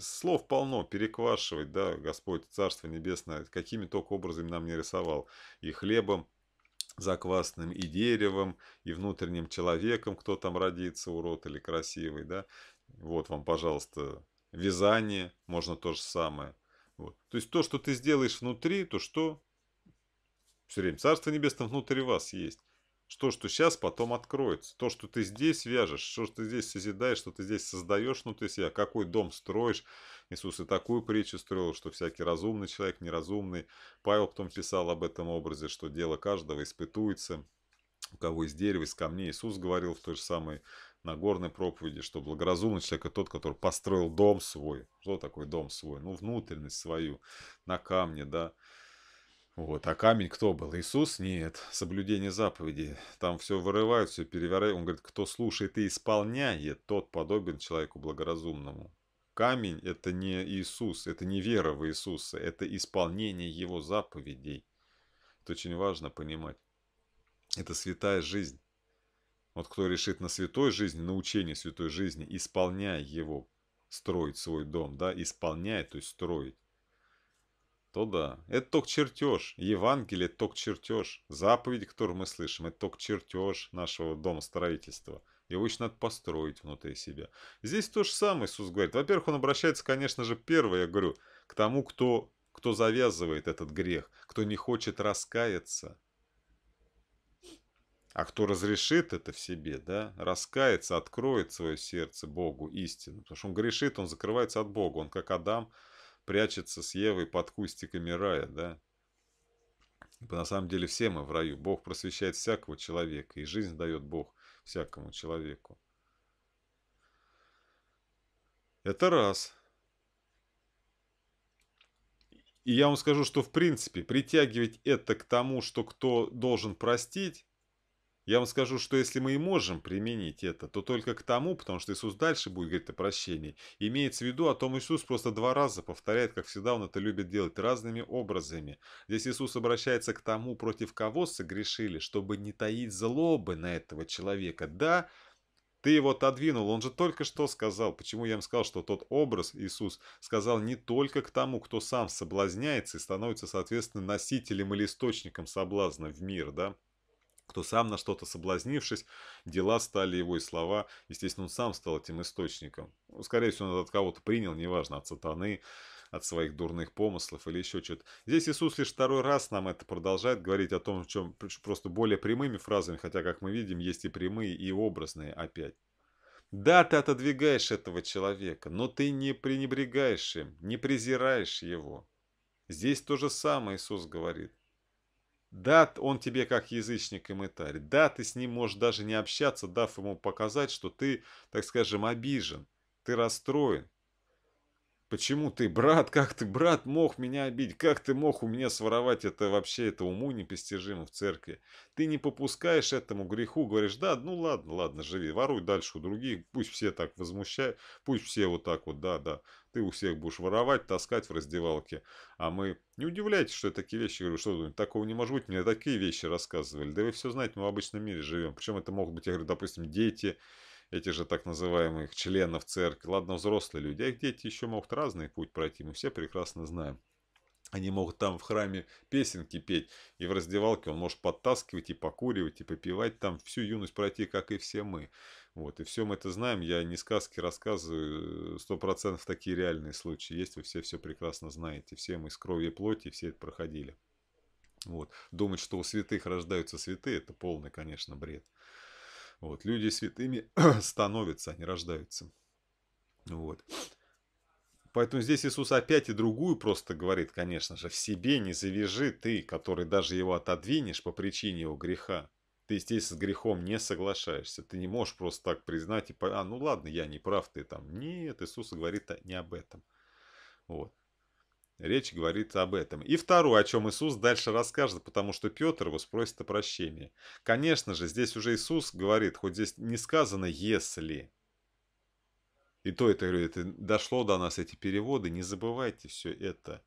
Слов полно, переквашивать, да, Господь, Царство Небесное, какими только образами нам не рисовал. И хлебом, заквасным и деревом, и внутренним человеком, кто там родится, урод или красивый, да. Вот вам, пожалуйста, вязание, можно то же самое. Вот. То есть то, что ты сделаешь внутри, то что все время Царство Небесное внутри вас есть. Что, что сейчас, потом откроется. То, что ты здесь вяжешь, что, что ты здесь созидаешь, что ты здесь создаешь внутри себя, какой дом строишь. Иисус и такую притчу строил, что всякий разумный человек, неразумный. Павел потом писал об этом образе, что дело каждого испытуется. У кого из дерева, из камней. Иисус говорил в той же самой на горной проповеди, что благоразумный человек это тот, который построил дом свой. Что такое дом свой? Ну, внутренность свою на камне, да. Вот. А камень кто был? Иисус? Нет. Соблюдение заповеди. Там все вырывают, все переворачивают. Он говорит, кто слушает и исполняет, тот подобен человеку благоразумному. Камень – это не Иисус, это не вера в Иисуса, это исполнение Его заповедей. Это очень важно понимать. Это святая жизнь. Вот кто решит на святой жизни, на учение святой жизни, исполняя его, строить свой дом, да, исполняя, то есть строить то да. Это только чертеж. Евангелие – это только чертеж. Заповеди, которые мы слышим, это только чертеж нашего дома строительства. Его еще надо построить внутри себя. Здесь то же самое Иисус говорит. Во-первых, он обращается, конечно же, первое, я говорю, к тому, кто, кто завязывает этот грех, кто не хочет раскаяться. А кто разрешит это в себе, да, раскается, откроет свое сердце Богу истину. Потому что он грешит, он закрывается от Бога. Он как Адам – прячется с Евой под кустиками рая, да? Ибо на самом деле все мы в раю. Бог просвещает всякого человека, и жизнь дает Бог всякому человеку. Это раз. И я вам скажу, что в принципе притягивать это к тому, что кто должен простить, я вам скажу, что если мы и можем применить это, то только к тому, потому что Иисус дальше будет говорить о прощении. Имеется в виду, о том Иисус просто два раза повторяет, как всегда он это любит делать, разными образами. Здесь Иисус обращается к тому, против кого согрешили, чтобы не таить злобы на этого человека. Да, ты его отодвинул, он же только что сказал, почему я им сказал, что тот образ Иисус сказал не только к тому, кто сам соблазняется и становится, соответственно, носителем или источником соблазна в мир, да? кто сам на что-то соблазнившись, дела стали его и слова, естественно, он сам стал этим источником. Ну, скорее всего, он от кого-то принял, неважно, от сатаны, от своих дурных помыслов или еще что-то. Здесь Иисус лишь второй раз нам это продолжает говорить о том, в чем просто более прямыми фразами, хотя, как мы видим, есть и прямые, и образные опять. Да, ты отодвигаешь этого человека, но ты не пренебрегаешь им, не презираешь его. Здесь то же самое Иисус говорит. Да, он тебе как язычник и мытарь. Да, ты с ним можешь даже не общаться, дав ему показать, что ты, так скажем, обижен, ты расстроен, Почему ты, брат, как ты, брат, мог меня обидеть? Как ты мог у меня своровать это вообще, это уму непостижимо в церкви? Ты не попускаешь этому греху, говоришь, да, ну ладно, ладно, живи, воруй дальше у других, пусть все так возмущают, пусть все вот так вот, да, да, ты у всех будешь воровать, таскать в раздевалке. А мы, не удивляйтесь, что я такие вещи говорю, что думаете, такого не может быть, мне такие вещи рассказывали, да вы все знаете, мы в обычном мире живем, причем это могут быть, я говорю, допустим, дети, дети, эти же так называемых членов церкви, ладно, взрослые люди, а их дети еще могут разный путь пройти, мы все прекрасно знаем. Они могут там в храме песенки петь, и в раздевалке он может подтаскивать, и покуривать, и попивать, там всю юность пройти, как и все мы. Вот, и все мы это знаем, я не сказки рассказываю, э, сто процентов такие реальные случаи есть, вы все все прекрасно знаете, все мы из крови и плоти, все это проходили. Вот, думать, что у святых рождаются святые, это полный, конечно, бред. Вот, люди святыми (clears throat) становятся, они рождаются. Вот. Поэтому здесь Иисус опять и другую просто говорит, конечно же, в себе не завяжи ты, который даже его отодвинешь по причине его греха. Ты здесь с грехом не соглашаешься. Ты не можешь просто так признать и а ну ладно, я не прав, ты там. Нет, Иисус говорит не об этом. Вот. Речь говорит об этом. И второе, о чем Иисус дальше расскажет, потому что Петр его спросит о прощении. Конечно же, здесь уже Иисус говорит, хоть здесь не сказано «если». И то это, это дошло до нас, эти переводы, не забывайте все это.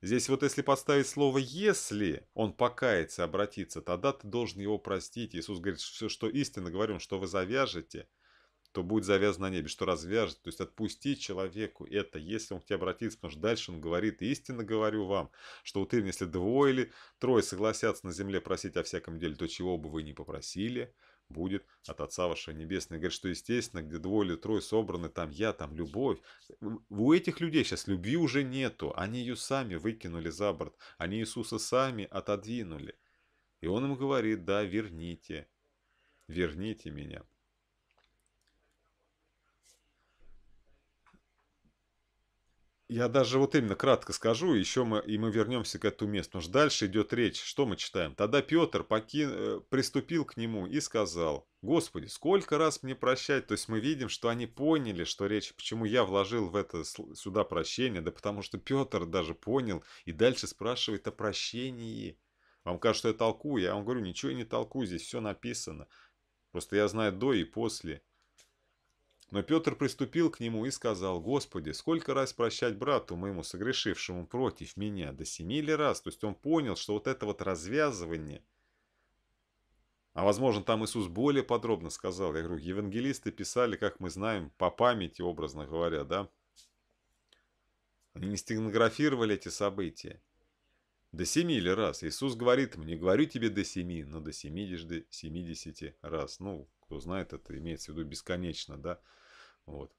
Здесь вот если подставить слово «если», он покается, обратится, тогда ты должен его простить. Иисус говорит, что истинно говорим, что вы завяжете – что будет завязано на небе, что развяжет. То есть отпусти человеку это, если он к тебе обратится, потому что дальше он говорит, истинно говорю вам, что вот именно если двое или трое согласятся на земле просить о всяком деле, то чего бы вы ни попросили, будет от Отца вашего Небесного. говорит, что естественно, где двое или трое собраны, там я, там любовь. У этих людей сейчас любви уже нету. Они ее сами выкинули за борт. Они Иисуса сами отодвинули. И он им говорит, да, верните, верните меня. Я даже вот именно кратко скажу, еще мы, и мы вернемся к этому месту. Потому что дальше идет речь, что мы читаем. Тогда Петр покин... Э, приступил к нему и сказал, «Господи, сколько раз мне прощать?» То есть мы видим, что они поняли, что речь, почему я вложил в это сюда прощение, да потому что Петр даже понял и дальше спрашивает о прощении. Вам кажется, что я толкую? Я вам говорю, ничего я не толкую, здесь все написано. Просто я знаю до и после. Но Петр приступил к нему и сказал, «Господи, сколько раз прощать брату моему, согрешившему против меня? До семи ли раз?» То есть он понял, что вот это вот развязывание, а возможно, там Иисус более подробно сказал, я говорю, евангелисты писали, как мы знаем, по памяти, образно говоря, да? Они не стенографировали эти события. До семи или раз. Иисус говорит ему, не говорю тебе до семи, но до семидесяти, семидесяти раз. Ну, кто знает, это имеется в виду бесконечно, да? Вот.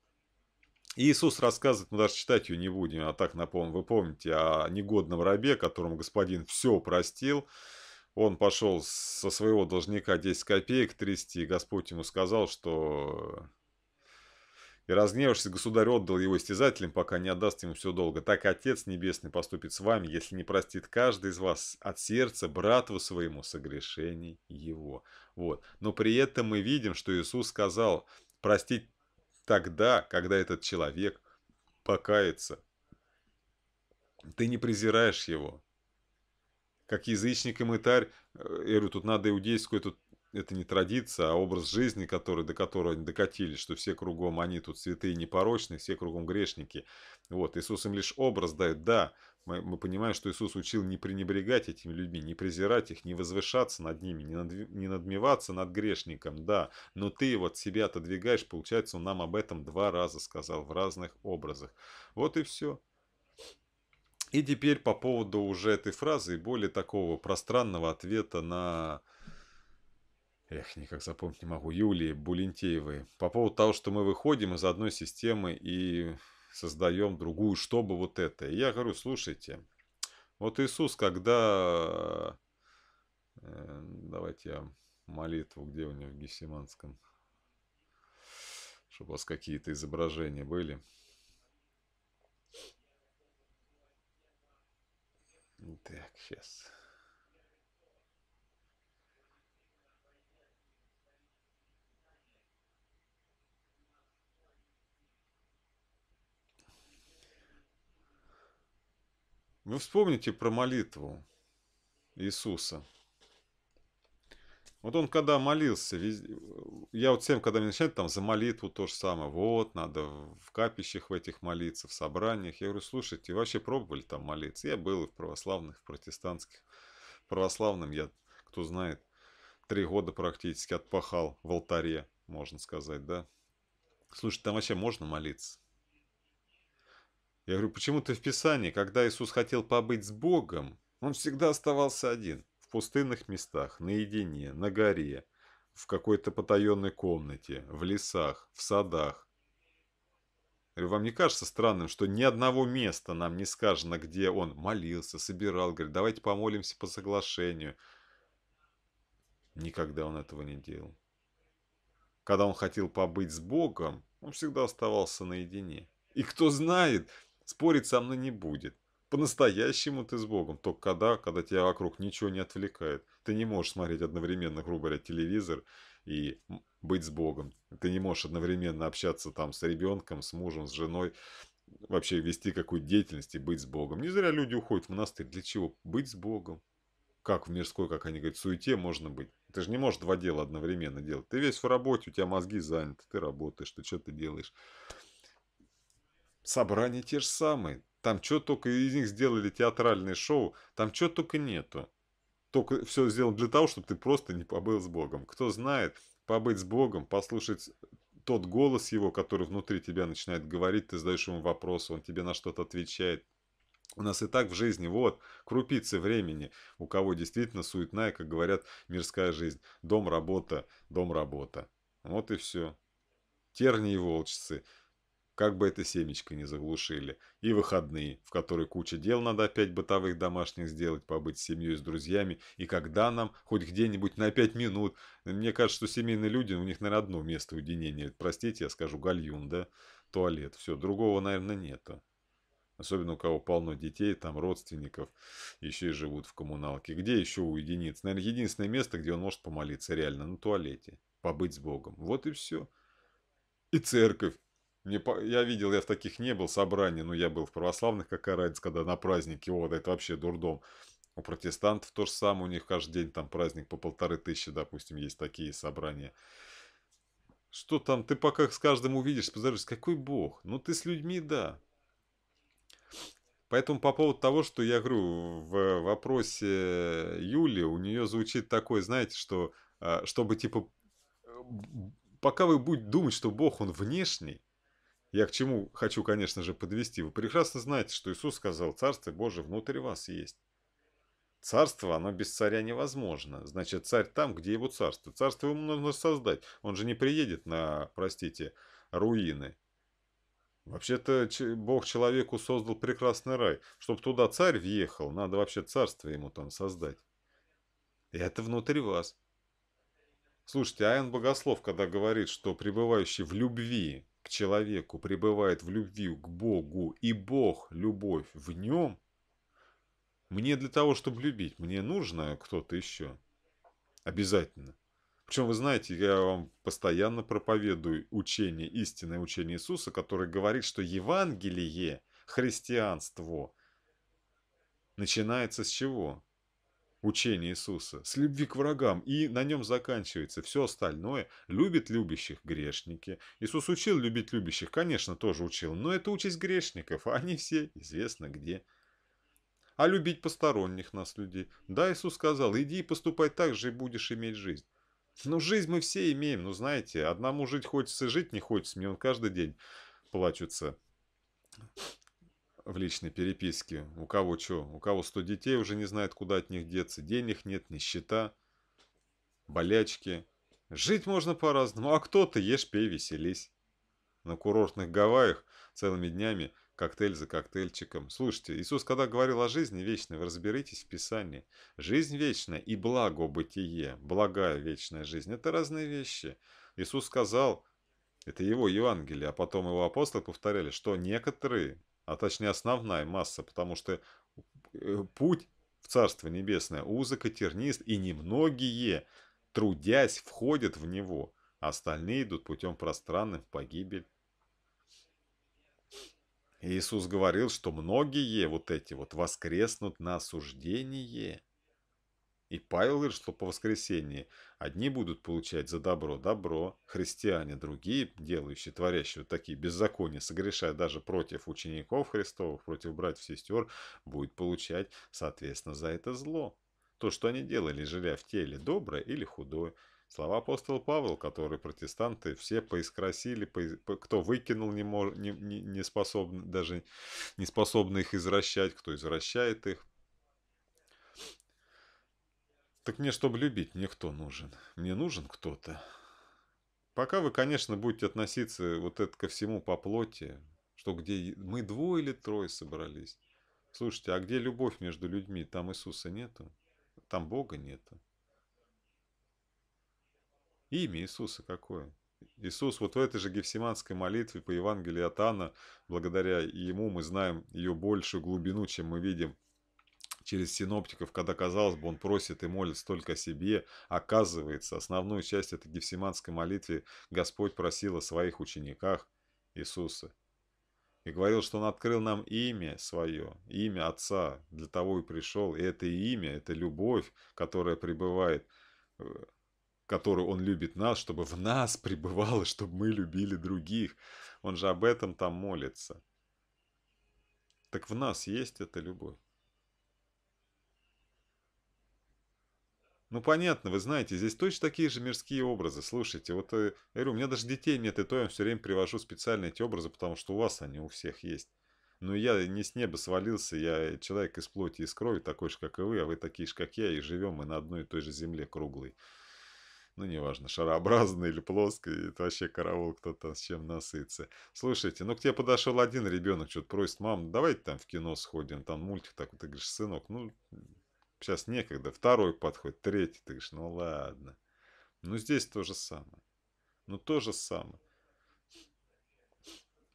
И Иисус рассказывает, мы ну, даже читать ее не будем, а так напомню, вы помните о негодном рабе, которому господин все простил, он пошел со своего должника 10 копеек трясти, и Господь ему сказал, что и разгневавшись, государь отдал его истязателям, пока не отдаст ему все долго. Так Отец Небесный поступит с вами, если не простит каждый из вас от сердца брату своему согрешений его. Вот. Но при этом мы видим, что Иисус сказал, простить тогда, когда этот человек покается. Ты не презираешь его. Как язычник и мытарь, э, я говорю, тут надо иудейскую тут это не традиция, а образ жизни, который, до которого они докатились, что все кругом они тут святые непорочные, все кругом грешники. Вот, Иисус им лишь образ дает, да, мы, мы понимаем, что Иисус учил не пренебрегать этими людьми, не презирать их, не возвышаться над ними, не, над, не надмеваться над грешником, да, но ты вот себя отодвигаешь, получается, он нам об этом два раза сказал в разных образах. Вот и все. И теперь по поводу уже этой фразы и более такого пространного ответа на... Эх, никак запомнить не могу. Юлии Булентеевой. По поводу того, что мы выходим из одной системы и создаем другую, чтобы вот это. И я говорю, слушайте, вот Иисус, когда... Э, давайте я молитву, где у него в Гефсиманском, чтобы у вас какие-то изображения были. Так, сейчас. Вы вспомните про молитву Иисуса. Вот он когда молился, я вот всем, когда мне начинают там за молитву то же самое, вот, надо в капищах в этих молиться, в собраниях. Я говорю, слушайте, вообще пробовали там молиться? Я был и в православных, в протестантских. Православным я, кто знает, три года практически отпахал в алтаре, можно сказать, да. Слушайте, там вообще можно молиться? Я говорю, почему-то в Писании, когда Иисус хотел побыть с Богом, он всегда оставался один, в пустынных местах, наедине, на горе, в какой-то потаенной комнате, в лесах, в садах. Говорю, вам не кажется странным, что ни одного места нам не сказано, где он молился, собирал, говорит, давайте помолимся по соглашению. Никогда он этого не делал. Когда он хотел побыть с Богом, он всегда оставался наедине. И кто знает, Спорить со мной не будет. По-настоящему ты с Богом, только когда, когда тебя вокруг ничего не отвлекает. Ты не можешь смотреть одновременно, грубо говоря, телевизор и быть с Богом. Ты не можешь одновременно общаться там с ребенком, с мужем, с женой, вообще вести какую-то деятельность и быть с Богом. Не зря люди уходят в монастырь. Для чего? Быть с Богом. Как в мирской, как они говорят, суете можно быть. Ты же не можешь два дела одновременно делать. Ты весь в работе, у тебя мозги заняты, ты работаешь, ты что-то делаешь. Собрания те же самые. Там что только из них сделали театральное шоу, там что только нету. Только все сделано для того, чтобы ты просто не побыл с Богом. Кто знает, побыть с Богом, послушать тот голос его, который внутри тебя начинает говорить, ты задаешь ему вопрос, он тебе на что-то отвечает. У нас и так в жизни вот крупицы времени, у кого действительно суетная, как говорят, мирская жизнь. Дом, работа, дом, работа. Вот и все. Тернии и волчицы. Как бы это семечко не заглушили. И выходные, в которые куча дел надо опять бытовых домашних сделать, побыть с семьей, с друзьями. И когда нам, хоть где-нибудь на пять минут. Мне кажется, что семейные люди, у них, наверное, одно место уединения. Простите, я скажу, гальюн, да? Туалет. Все, другого, наверное, нету. Особенно у кого полно детей, там родственников, еще и живут в коммуналке. Где еще уединиться? Наверное, единственное место, где он может помолиться реально, на туалете. Побыть с Богом. Вот и все. И церковь. Мне, я видел, я в таких не был собрании, но я был в православных, какая Карадис, когда на празднике, вот это вообще дурдом. У протестантов то же самое, у них каждый день там праздник по полторы тысячи, допустим, есть такие собрания. Что там, ты пока с каждым увидишь, поздоровишься, какой бог? Ну ты с людьми, да. Поэтому по поводу того, что я говорю, в вопросе Юли у нее звучит такое, знаете, что а, чтобы типа, пока вы будете думать, что бог он внешний, я к чему хочу, конечно же, подвести. Вы прекрасно знаете, что Иисус сказал, Царство Божие внутри вас есть. Царство, оно без царя невозможно. Значит, царь там, где его царство. Царство ему нужно создать. Он же не приедет на, простите, руины. Вообще-то Бог человеку создал прекрасный рай. Чтобы туда царь въехал, надо вообще царство ему там создать. И это внутри вас. Слушайте, Аян Богослов, когда говорит, что пребывающий в любви к человеку пребывает в любви к Богу, и Бог, любовь в нем, мне для того, чтобы любить, мне нужно кто-то еще. Обязательно. Причем, вы знаете, я вам постоянно проповедую учение, истинное учение Иисуса, которое говорит, что Евангелие, христианство, начинается с чего? учение Иисуса, с любви к врагам, и на нем заканчивается. Все остальное – любит любящих грешники. Иисус учил любить любящих, конечно, тоже учил, но это участь грешников, (laughs) а они все известно где. А любить посторонних нас людей. Да, Иисус сказал, иди и поступай так же, и будешь иметь жизнь. Ну, жизнь мы все имеем, ну, знаете, одному жить хочется, жить не хочется, мне он каждый день плачется в личной переписке. У кого что? У кого 100 детей, уже не знает, куда от них деться. Денег нет, нищета, болячки. Жить можно по-разному, а кто-то ешь, пей, веселись. На курортных Гавайях целыми днями коктейль за коктейльчиком. Слушайте, Иисус, когда говорил о жизни вечной, вы разберитесь в Писании. Жизнь вечная и благо бытие, благая вечная жизнь – это разные вещи. Иисус сказал, это его Евангелие, а потом его апостолы повторяли, что некоторые а точнее основная масса, потому что э, путь в Царство Небесное узок и тернист, и немногие, трудясь, входят в него, а остальные идут путем пространным в погибель. Иисус говорил, что многие вот эти вот воскреснут на осуждение – и Павел говорит, что по воскресенье одни будут получать за добро добро, христиане, другие, делающие, творящие вот такие беззакония, согрешая даже против учеников Христовых, против братьев и сестер, будут получать, соответственно, за это зло. То, что они делали, живя в теле, доброе или худое. Слова апостола Павла, которые протестанты все поискрасили, кто выкинул, не, мож, не, не, не способен, даже не способны их извращать, кто извращает их так мне, чтобы любить, мне кто нужен? Мне нужен кто-то. Пока вы, конечно, будете относиться вот это ко всему по плоти, что где мы двое или трое собрались. Слушайте, а где любовь между людьми? Там Иисуса нету, там Бога нету. Имя Иисуса какое? Иисус вот в этой же гефсиманской молитве по Евангелию от Анна, благодаря Ему мы знаем ее большую глубину, чем мы видим через синоптиков, когда, казалось бы, он просит и молится только о себе. Оказывается, основную часть этой гефсиманской молитвы Господь просил о своих учениках Иисуса. И говорил, что Он открыл нам имя свое, имя Отца, для того и пришел. И это имя, это любовь, которая пребывает э, которую Он любит нас, чтобы в нас пребывало, чтобы мы любили других. Он же об этом там молится. Так в нас есть эта любовь. Ну понятно, вы знаете, здесь точно такие же мирские образы. Слушайте, вот э, я говорю, у меня даже детей нет, и то я им все время привожу специально эти образы, потому что у вас они у всех есть. Но я не с неба свалился, я человек из плоти и из крови, такой же, как и вы, а вы такие же, как я, и живем мы на одной и той же земле круглой. Ну, неважно, шарообразный или плоской, это вообще караул, кто там с чем насытся. Слушайте, ну к тебе подошел один ребенок, что-то просит, мам, давайте там в кино сходим, там мультик такой, ты говоришь, сынок, ну, Сейчас некогда, второй подходит третий, ты говоришь, ну ладно. Ну здесь то же самое. Ну то же самое.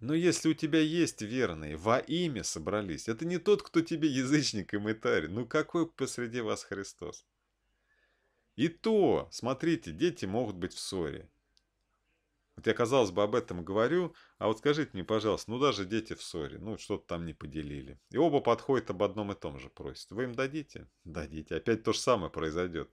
Но ну, если у тебя есть верные, во имя собрались, это не тот, кто тебе язычник и мытарь. Ну какой посреди вас Христос? И то, смотрите, дети могут быть в ссоре. Вот я, казалось бы, об этом говорю, а вот скажите мне, пожалуйста, ну даже дети в ссоре, ну что-то там не поделили. И оба подходят об одном и том же просят. Вы им дадите? Дадите. Опять то же самое произойдет.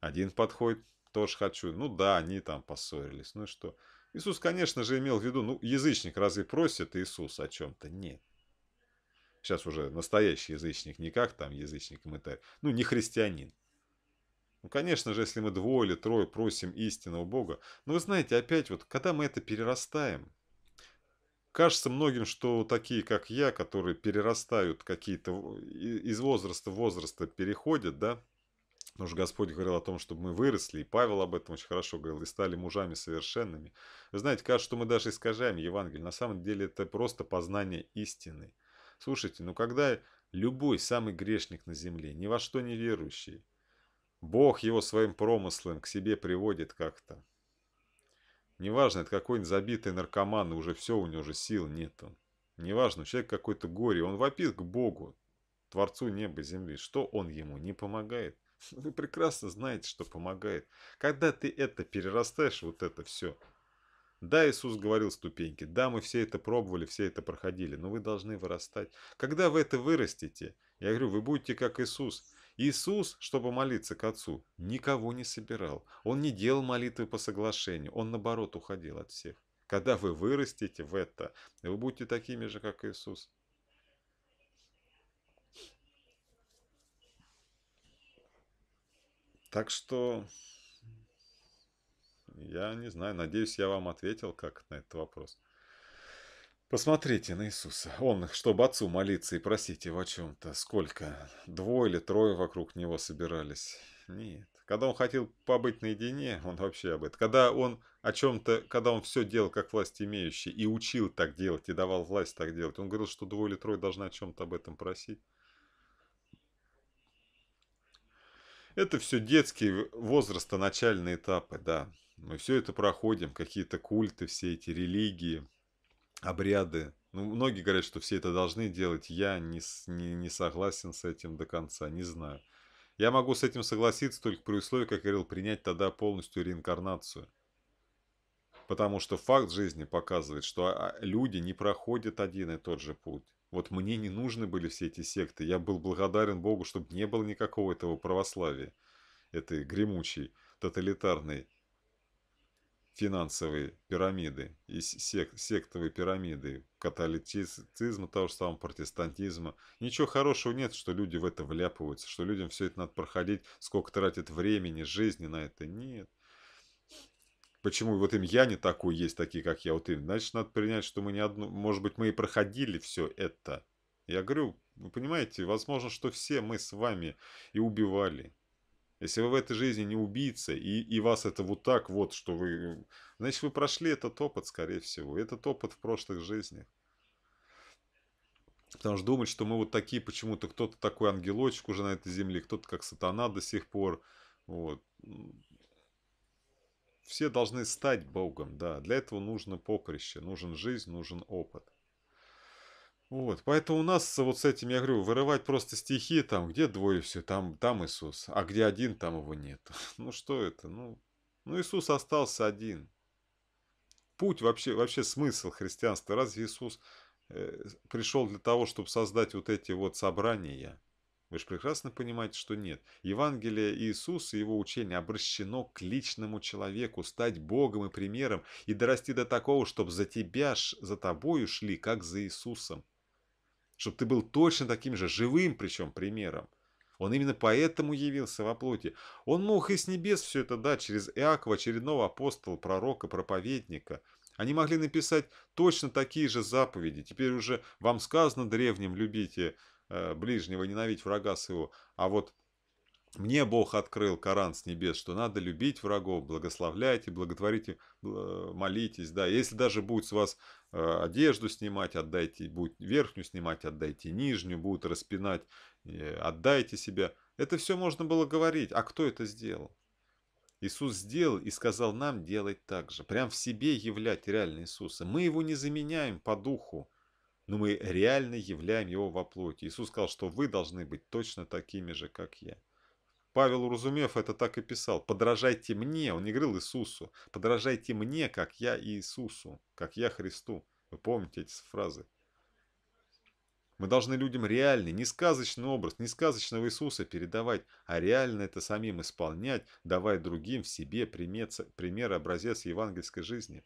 Один подходит, тоже хочу. Ну да, они там поссорились, ну и что? Иисус, конечно же, имел в виду, ну язычник разве просит Иисус о чем-то? Нет. Сейчас уже настоящий язычник, не как там язычник и мытарь, ну не христианин. Ну, конечно же, если мы двое или трое просим истинного Бога. Но вы знаете, опять вот, когда мы это перерастаем, кажется многим, что такие, как я, которые перерастают какие-то, из возраста в возраст, переходят, да, Потому что Господь говорил о том, чтобы мы выросли, и Павел об этом очень хорошо говорил, и стали мужами совершенными. Вы знаете, кажется, что мы даже искажаем Евангелие. На самом деле это просто познание истины. Слушайте, ну когда любой самый грешник на земле, ни во что не верующий, Бог его своим промыслом к себе приводит как-то. Неважно, это какой-нибудь забитый наркоман, уже все, у него же сил нету. Неважно, человек какой-то горе, он вопит к Богу, Творцу неба и земли. Что он ему? Не помогает. (laughs) Вы прекрасно знаете, что помогает. Когда ты это перерастаешь, вот это все. Да, Иисус говорил ступеньки. Да, мы все это пробовали, все это проходили. Но вы должны вырастать. Когда вы это вырастете, я говорю, вы будете как Иисус. Иисус, чтобы молиться к Отцу, никого не собирал. Он не делал молитвы по соглашению, он наоборот уходил от всех. Когда вы вырастете в это, вы будете такими же, как Иисус. Так что, я не знаю, надеюсь, я вам ответил как на этот вопрос. Посмотрите на Иисуса. Он, чтобы отцу молиться и просить его о чем-то, сколько? Двое или трое вокруг него собирались? Нет. Когда он хотел побыть наедине, он вообще об этом. Когда он о чем-то, когда он все делал как власть имеющий, и учил так делать, и давал власть так делать, он говорил, что двое или трое должны о чем-то об этом просить. Это все детские возраста, начальные этапы, да. Мы все это проходим, какие-то культы, все эти религии, обряды. Ну, многие говорят, что все это должны делать. Я не, не, не согласен с этим до конца, не знаю. Я могу с этим согласиться только при условии, как я говорил, принять тогда полностью реинкарнацию. Потому что факт жизни показывает, что а, а, люди не проходят один и тот же путь. Вот мне не нужны были все эти секты. Я был благодарен Богу, чтобы не было никакого этого православия, этой гремучей, тоталитарной финансовые пирамиды и сект сектовые пирамиды, католицизма того же самого, протестантизма. Ничего хорошего нет, что люди в это вляпываются, что людям все это надо проходить, сколько тратят времени, жизни на это. Нет. Почему вот им я не такой есть, такие как я, вот им. Значит, надо принять, что мы не одну... Может быть, мы и проходили все это. Я говорю, вы понимаете, возможно, что все мы с вами и убивали, если вы в этой жизни не убийца, и, и вас это вот так вот, что вы... Значит, вы прошли этот опыт, скорее всего. Этот опыт в прошлых жизнях. Потому что думать, что мы вот такие почему-то, кто-то такой ангелочек уже на этой земле, кто-то как сатана до сих пор. Вот. Все должны стать Богом, да. Для этого нужно поприще, нужен жизнь, нужен опыт. Вот, поэтому у нас вот с этим, я говорю, вырывать просто стихи, там, где двое все, там, там Иисус, а где один, там его нет. (laughs) Ну что это, ну, ну Иисус остался один. Путь, вообще, вообще смысл христианства, разве Иисус э, пришел для того, чтобы создать вот эти вот собрания? Вы же прекрасно понимаете, что нет. Евангелие Иисуса и его учение обращено к личному человеку, стать Богом и примером и дорасти до такого, чтобы за тебя, ж, за тобою шли, как за Иисусом чтобы ты был точно таким же живым причем примером. Он именно поэтому явился во плоти. Он мог и с небес все это дать через Иакова, очередного апостола, пророка, проповедника. Они могли написать точно такие же заповеди. Теперь уже вам сказано древним «любите э, ближнего, ненавидь врага своего». А вот мне Бог открыл Коран с небес, что надо любить врагов, благословляйте, благотворите, молитесь. Да, если даже будет с вас Э, одежду снимать, отдайте, будет верхнюю снимать, отдайте нижнюю, будут распинать, э, отдайте себя. Это все можно было говорить. А кто это сделал? Иисус сделал и сказал нам делать так же. Прям в себе являть реально Иисуса. Мы его не заменяем по духу, но мы реально являем его во плоти. Иисус сказал, что вы должны быть точно такими же, как я. Павел, уразумев это, так и писал. «Подражайте мне», он не говорил Иисусу, «подражайте мне, как я Иисусу, как я Христу». Вы помните эти фразы? Мы должны людям реальный, не сказочный образ, не сказочного Иисуса передавать, а реально это самим исполнять, давая другим в себе пример, пример образец евангельской жизни.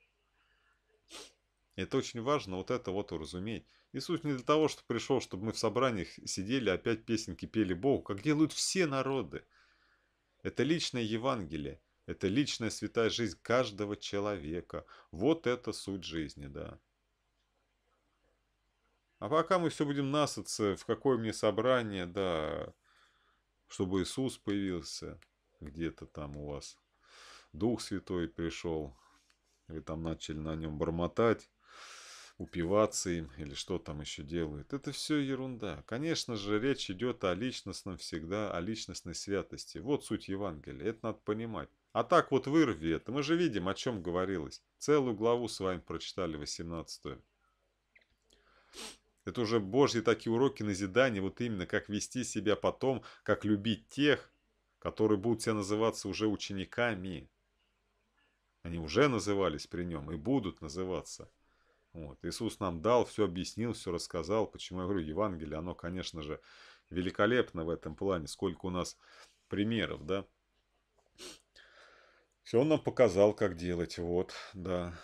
Это очень важно вот это вот уразуметь. Иисус не для того, что пришел, чтобы мы в собраниях сидели, опять песенки пели Богу, как делают все народы. Это личное Евангелие, это личная святая жизнь каждого человека. Вот это суть жизни, да. А пока мы все будем насаться, в какое мне собрание, да, чтобы Иисус появился где-то там у вас, Дух Святой пришел, вы там начали на нем бормотать, упиваться им или что там еще делают. Это все ерунда. Конечно же, речь идет о личностном всегда, о личностной святости. Вот суть Евангелия, это надо понимать. А так вот вырви это, мы же видим, о чем говорилось. Целую главу с вами прочитали, 18 -ю. Это уже божьи такие уроки назидания, вот именно как вести себя потом, как любить тех, которые будут тебя называться уже учениками. Они уже назывались при нем и будут называться. Вот. Иисус нам дал, все объяснил, все рассказал. Почему я говорю, Евангелие, оно, конечно же, великолепно в этом плане. Сколько у нас примеров, да? Все, он нам показал, как делать, вот, да.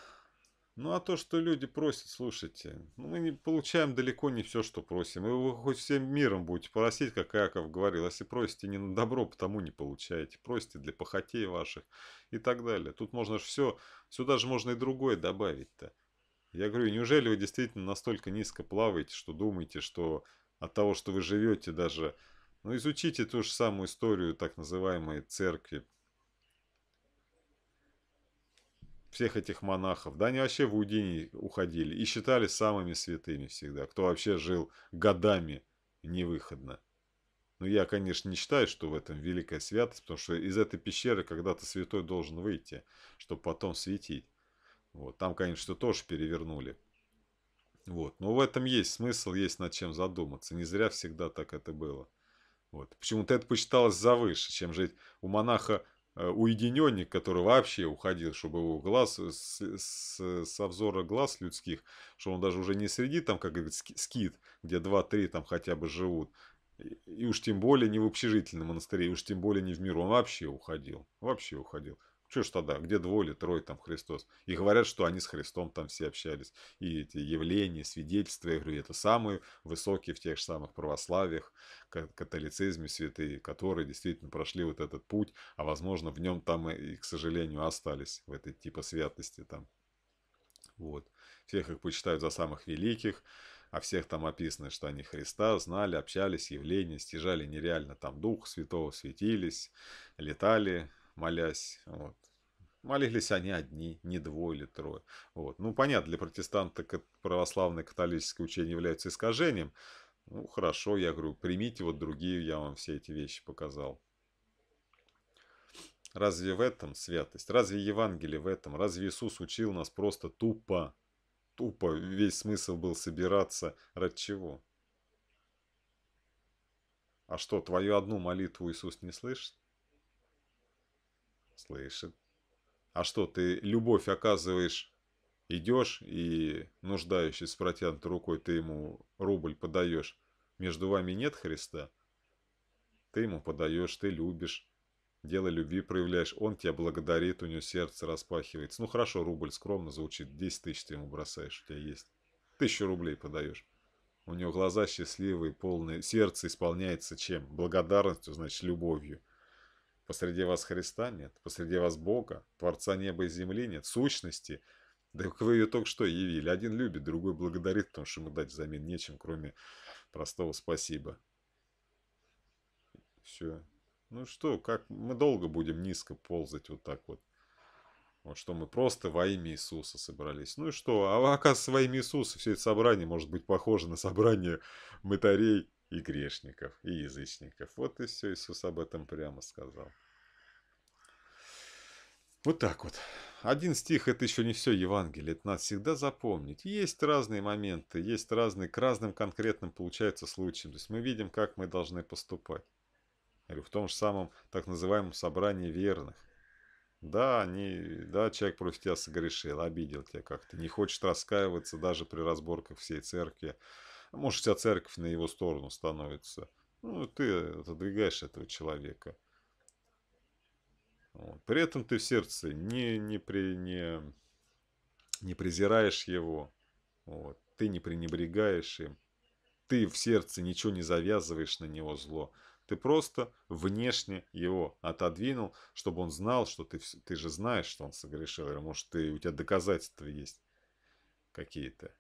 Ну, а то, что люди просят, слушайте, ну, мы не получаем далеко не все, что просим. И вы хоть всем миром будете просить, как Яков говорил. Если просите не на добро, потому не получаете. Просите для похотей ваших и так далее. Тут можно же все, сюда же можно и другое добавить-то. Я говорю, неужели вы действительно настолько низко плаваете, что думаете, что от того, что вы живете даже... Ну, изучите ту же самую историю так называемой церкви. Всех этих монахов. Да, они вообще в Удине уходили и считали самыми святыми всегда. Кто вообще жил годами невыходно. Но ну, я, конечно, не считаю, что в этом великая святость, потому что из этой пещеры когда-то святой должен выйти, чтобы потом светить. Вот, там, конечно, тоже перевернули. Вот, но в этом есть смысл, есть над чем задуматься. Не зря всегда так это было. Вот. Почему-то это почиталось завыше, чем жить у монаха э, уединенник, который вообще уходил, чтобы его глаз, э, с, с, со взора глаз людских, что он даже уже не среди, там, как говорит, скит, где 2-3 там хотя бы живут, и уж тем более не в общежительном монастыре, и уж тем более не в миру, он вообще уходил, вообще уходил. Что ж тогда, где двое или трое там Христос? И говорят, что они с Христом там все общались. И эти явления, свидетельства, я говорю, это самые высокие в тех же самых православиях, католицизме святые, которые действительно прошли вот этот путь, а возможно в нем там и, к сожалению, остались в этой типа святости там. Вот. Всех их почитают за самых великих, а всех там описано, что они Христа знали, общались, явления, стяжали нереально там Дух Святого, светились, летали, молясь. Вот. Молились они одни, не двое или трое. Вот. Ну, понятно, для протестанта православное католическое учение является искажением. Ну, хорошо, я говорю, примите вот другие, я вам все эти вещи показал. Разве в этом святость? Разве Евангелие в этом? Разве Иисус учил нас просто тупо? Тупо весь смысл был собираться ради чего? А что, твою одну молитву Иисус не слышит? Слышит. А что, ты любовь оказываешь, идешь и, нуждающийся с протянутой рукой, ты ему рубль подаешь, между вами нет Христа? Ты ему подаешь, ты любишь, дело любви проявляешь, он тебя благодарит, у него сердце распахивается. Ну хорошо, рубль скромно звучит, 10 тысяч ты ему бросаешь, у тебя есть. Тысячу рублей подаешь. У него глаза счастливые, полные, сердце исполняется чем? Благодарностью, значит, любовью. Посреди вас Христа нет, посреди вас Бога, Творца неба и земли нет, сущности. Да как вы ее только что явили. Один любит, другой благодарит, потому что ему дать взамен нечем, кроме простого спасибо. Все. Ну что, как мы долго будем низко ползать вот так вот? Вот что мы просто во имя Иисуса собрались. Ну и что? А оказывается, во имя Иисуса все это собрание может быть похоже на собрание мытарей и грешников, и язычников. Вот и все, Иисус об этом прямо сказал. Вот так вот. Один стих – это еще не все Евангелие, это надо всегда запомнить. Есть разные моменты, есть разные, к разным конкретным получается случаям. То есть мы видим, как мы должны поступать. говорю, в том же самом так называемом собрании верных. Да, они, да, человек против тебя согрешил, обидел тебя как-то, не хочет раскаиваться даже при разборках всей церкви. Может, вся церковь на его сторону становится. Ну, ты отодвигаешь этого человека. Вот. При этом ты в сердце не, не, при, не, не презираешь его. Вот. Ты не пренебрегаешь им. Ты в сердце ничего не завязываешь на него зло. Ты просто внешне его отодвинул, чтобы он знал, что ты, ты же знаешь, что он согрешил. Или, может, ты, у тебя доказательства есть какие-то.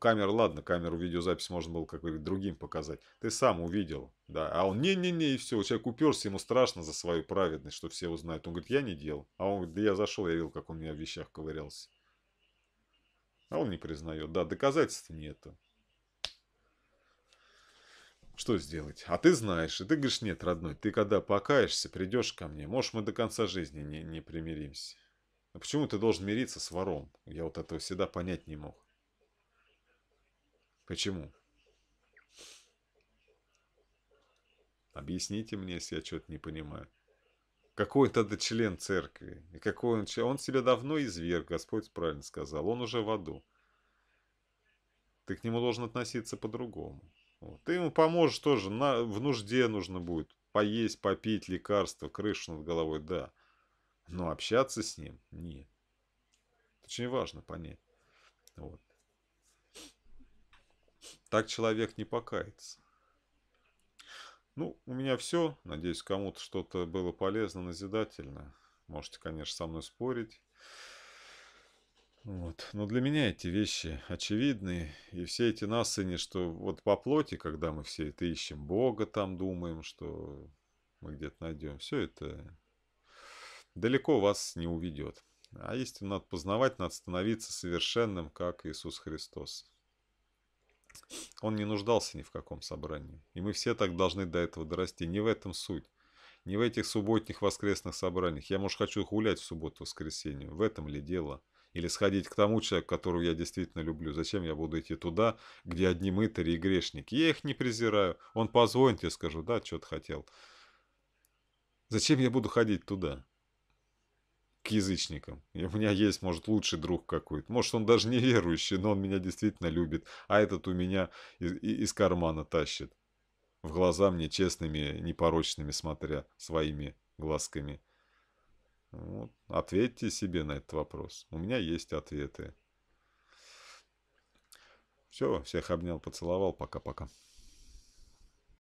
Камер, ладно, камеру видеозапись можно было как бы другим показать. Ты сам увидел, да. А он, не-не-не, и все. Человек уперся, ему страшно за свою праведность, что все узнают. Он говорит, я не делал. А он говорит, да я зашел, я видел, как он у меня в вещах ковырялся. А он не признает. Да, доказательств нету. Что сделать? А ты знаешь, и ты говоришь, нет, родной, ты когда покаешься, придешь ко мне, может, мы до конца жизни не, не примиримся. А почему ты должен мириться с вором? Я вот этого всегда понять не мог. Почему? Объясните мне, если я что-то не понимаю. Какой тогда член церкви? И какой он член? Он себя давно изверг, Господь правильно сказал. Он уже в аду. Ты к нему должен относиться по-другому. Вот. Ты ему поможешь тоже. На, в нужде нужно будет поесть, попить, лекарства, крышу над головой, да. Но ну, общаться с ним – нет. Очень важно понять. Вот. Так человек не покается. Ну, у меня все. Надеюсь, кому-то что-то было полезно, назидательно. Можете, конечно, со мной спорить. Вот. Но для меня эти вещи очевидны. И все эти насыни, что вот по плоти, когда мы все это ищем, Бога там думаем, что мы где-то найдем, все это далеко вас не уведет. А истину надо познавать, надо становиться совершенным, как Иисус Христос. Он не нуждался ни в каком собрании. И мы все так должны до этого дорасти. Не в этом суть. Не в этих субботних воскресных собраниях. Я, может, хочу гулять в субботу-воскресенье. В этом ли дело? Или сходить к тому человеку, которого я действительно люблю. Зачем я буду идти туда, где одни мытари и грешники? Я их не презираю. Он позвонит, я скажу, да, что ты хотел. Зачем я буду ходить туда? к язычникам. И у меня есть, может, лучший друг какой-то. Может, он даже (laughs) не верующий, но он меня действительно любит. А этот у меня из, из кармана тащит. В глаза мне честными, непорочными смотря своими глазками. Вот. Ответьте себе на этот вопрос. У меня есть ответы. Все, всех обнял, поцеловал. Пока-пока.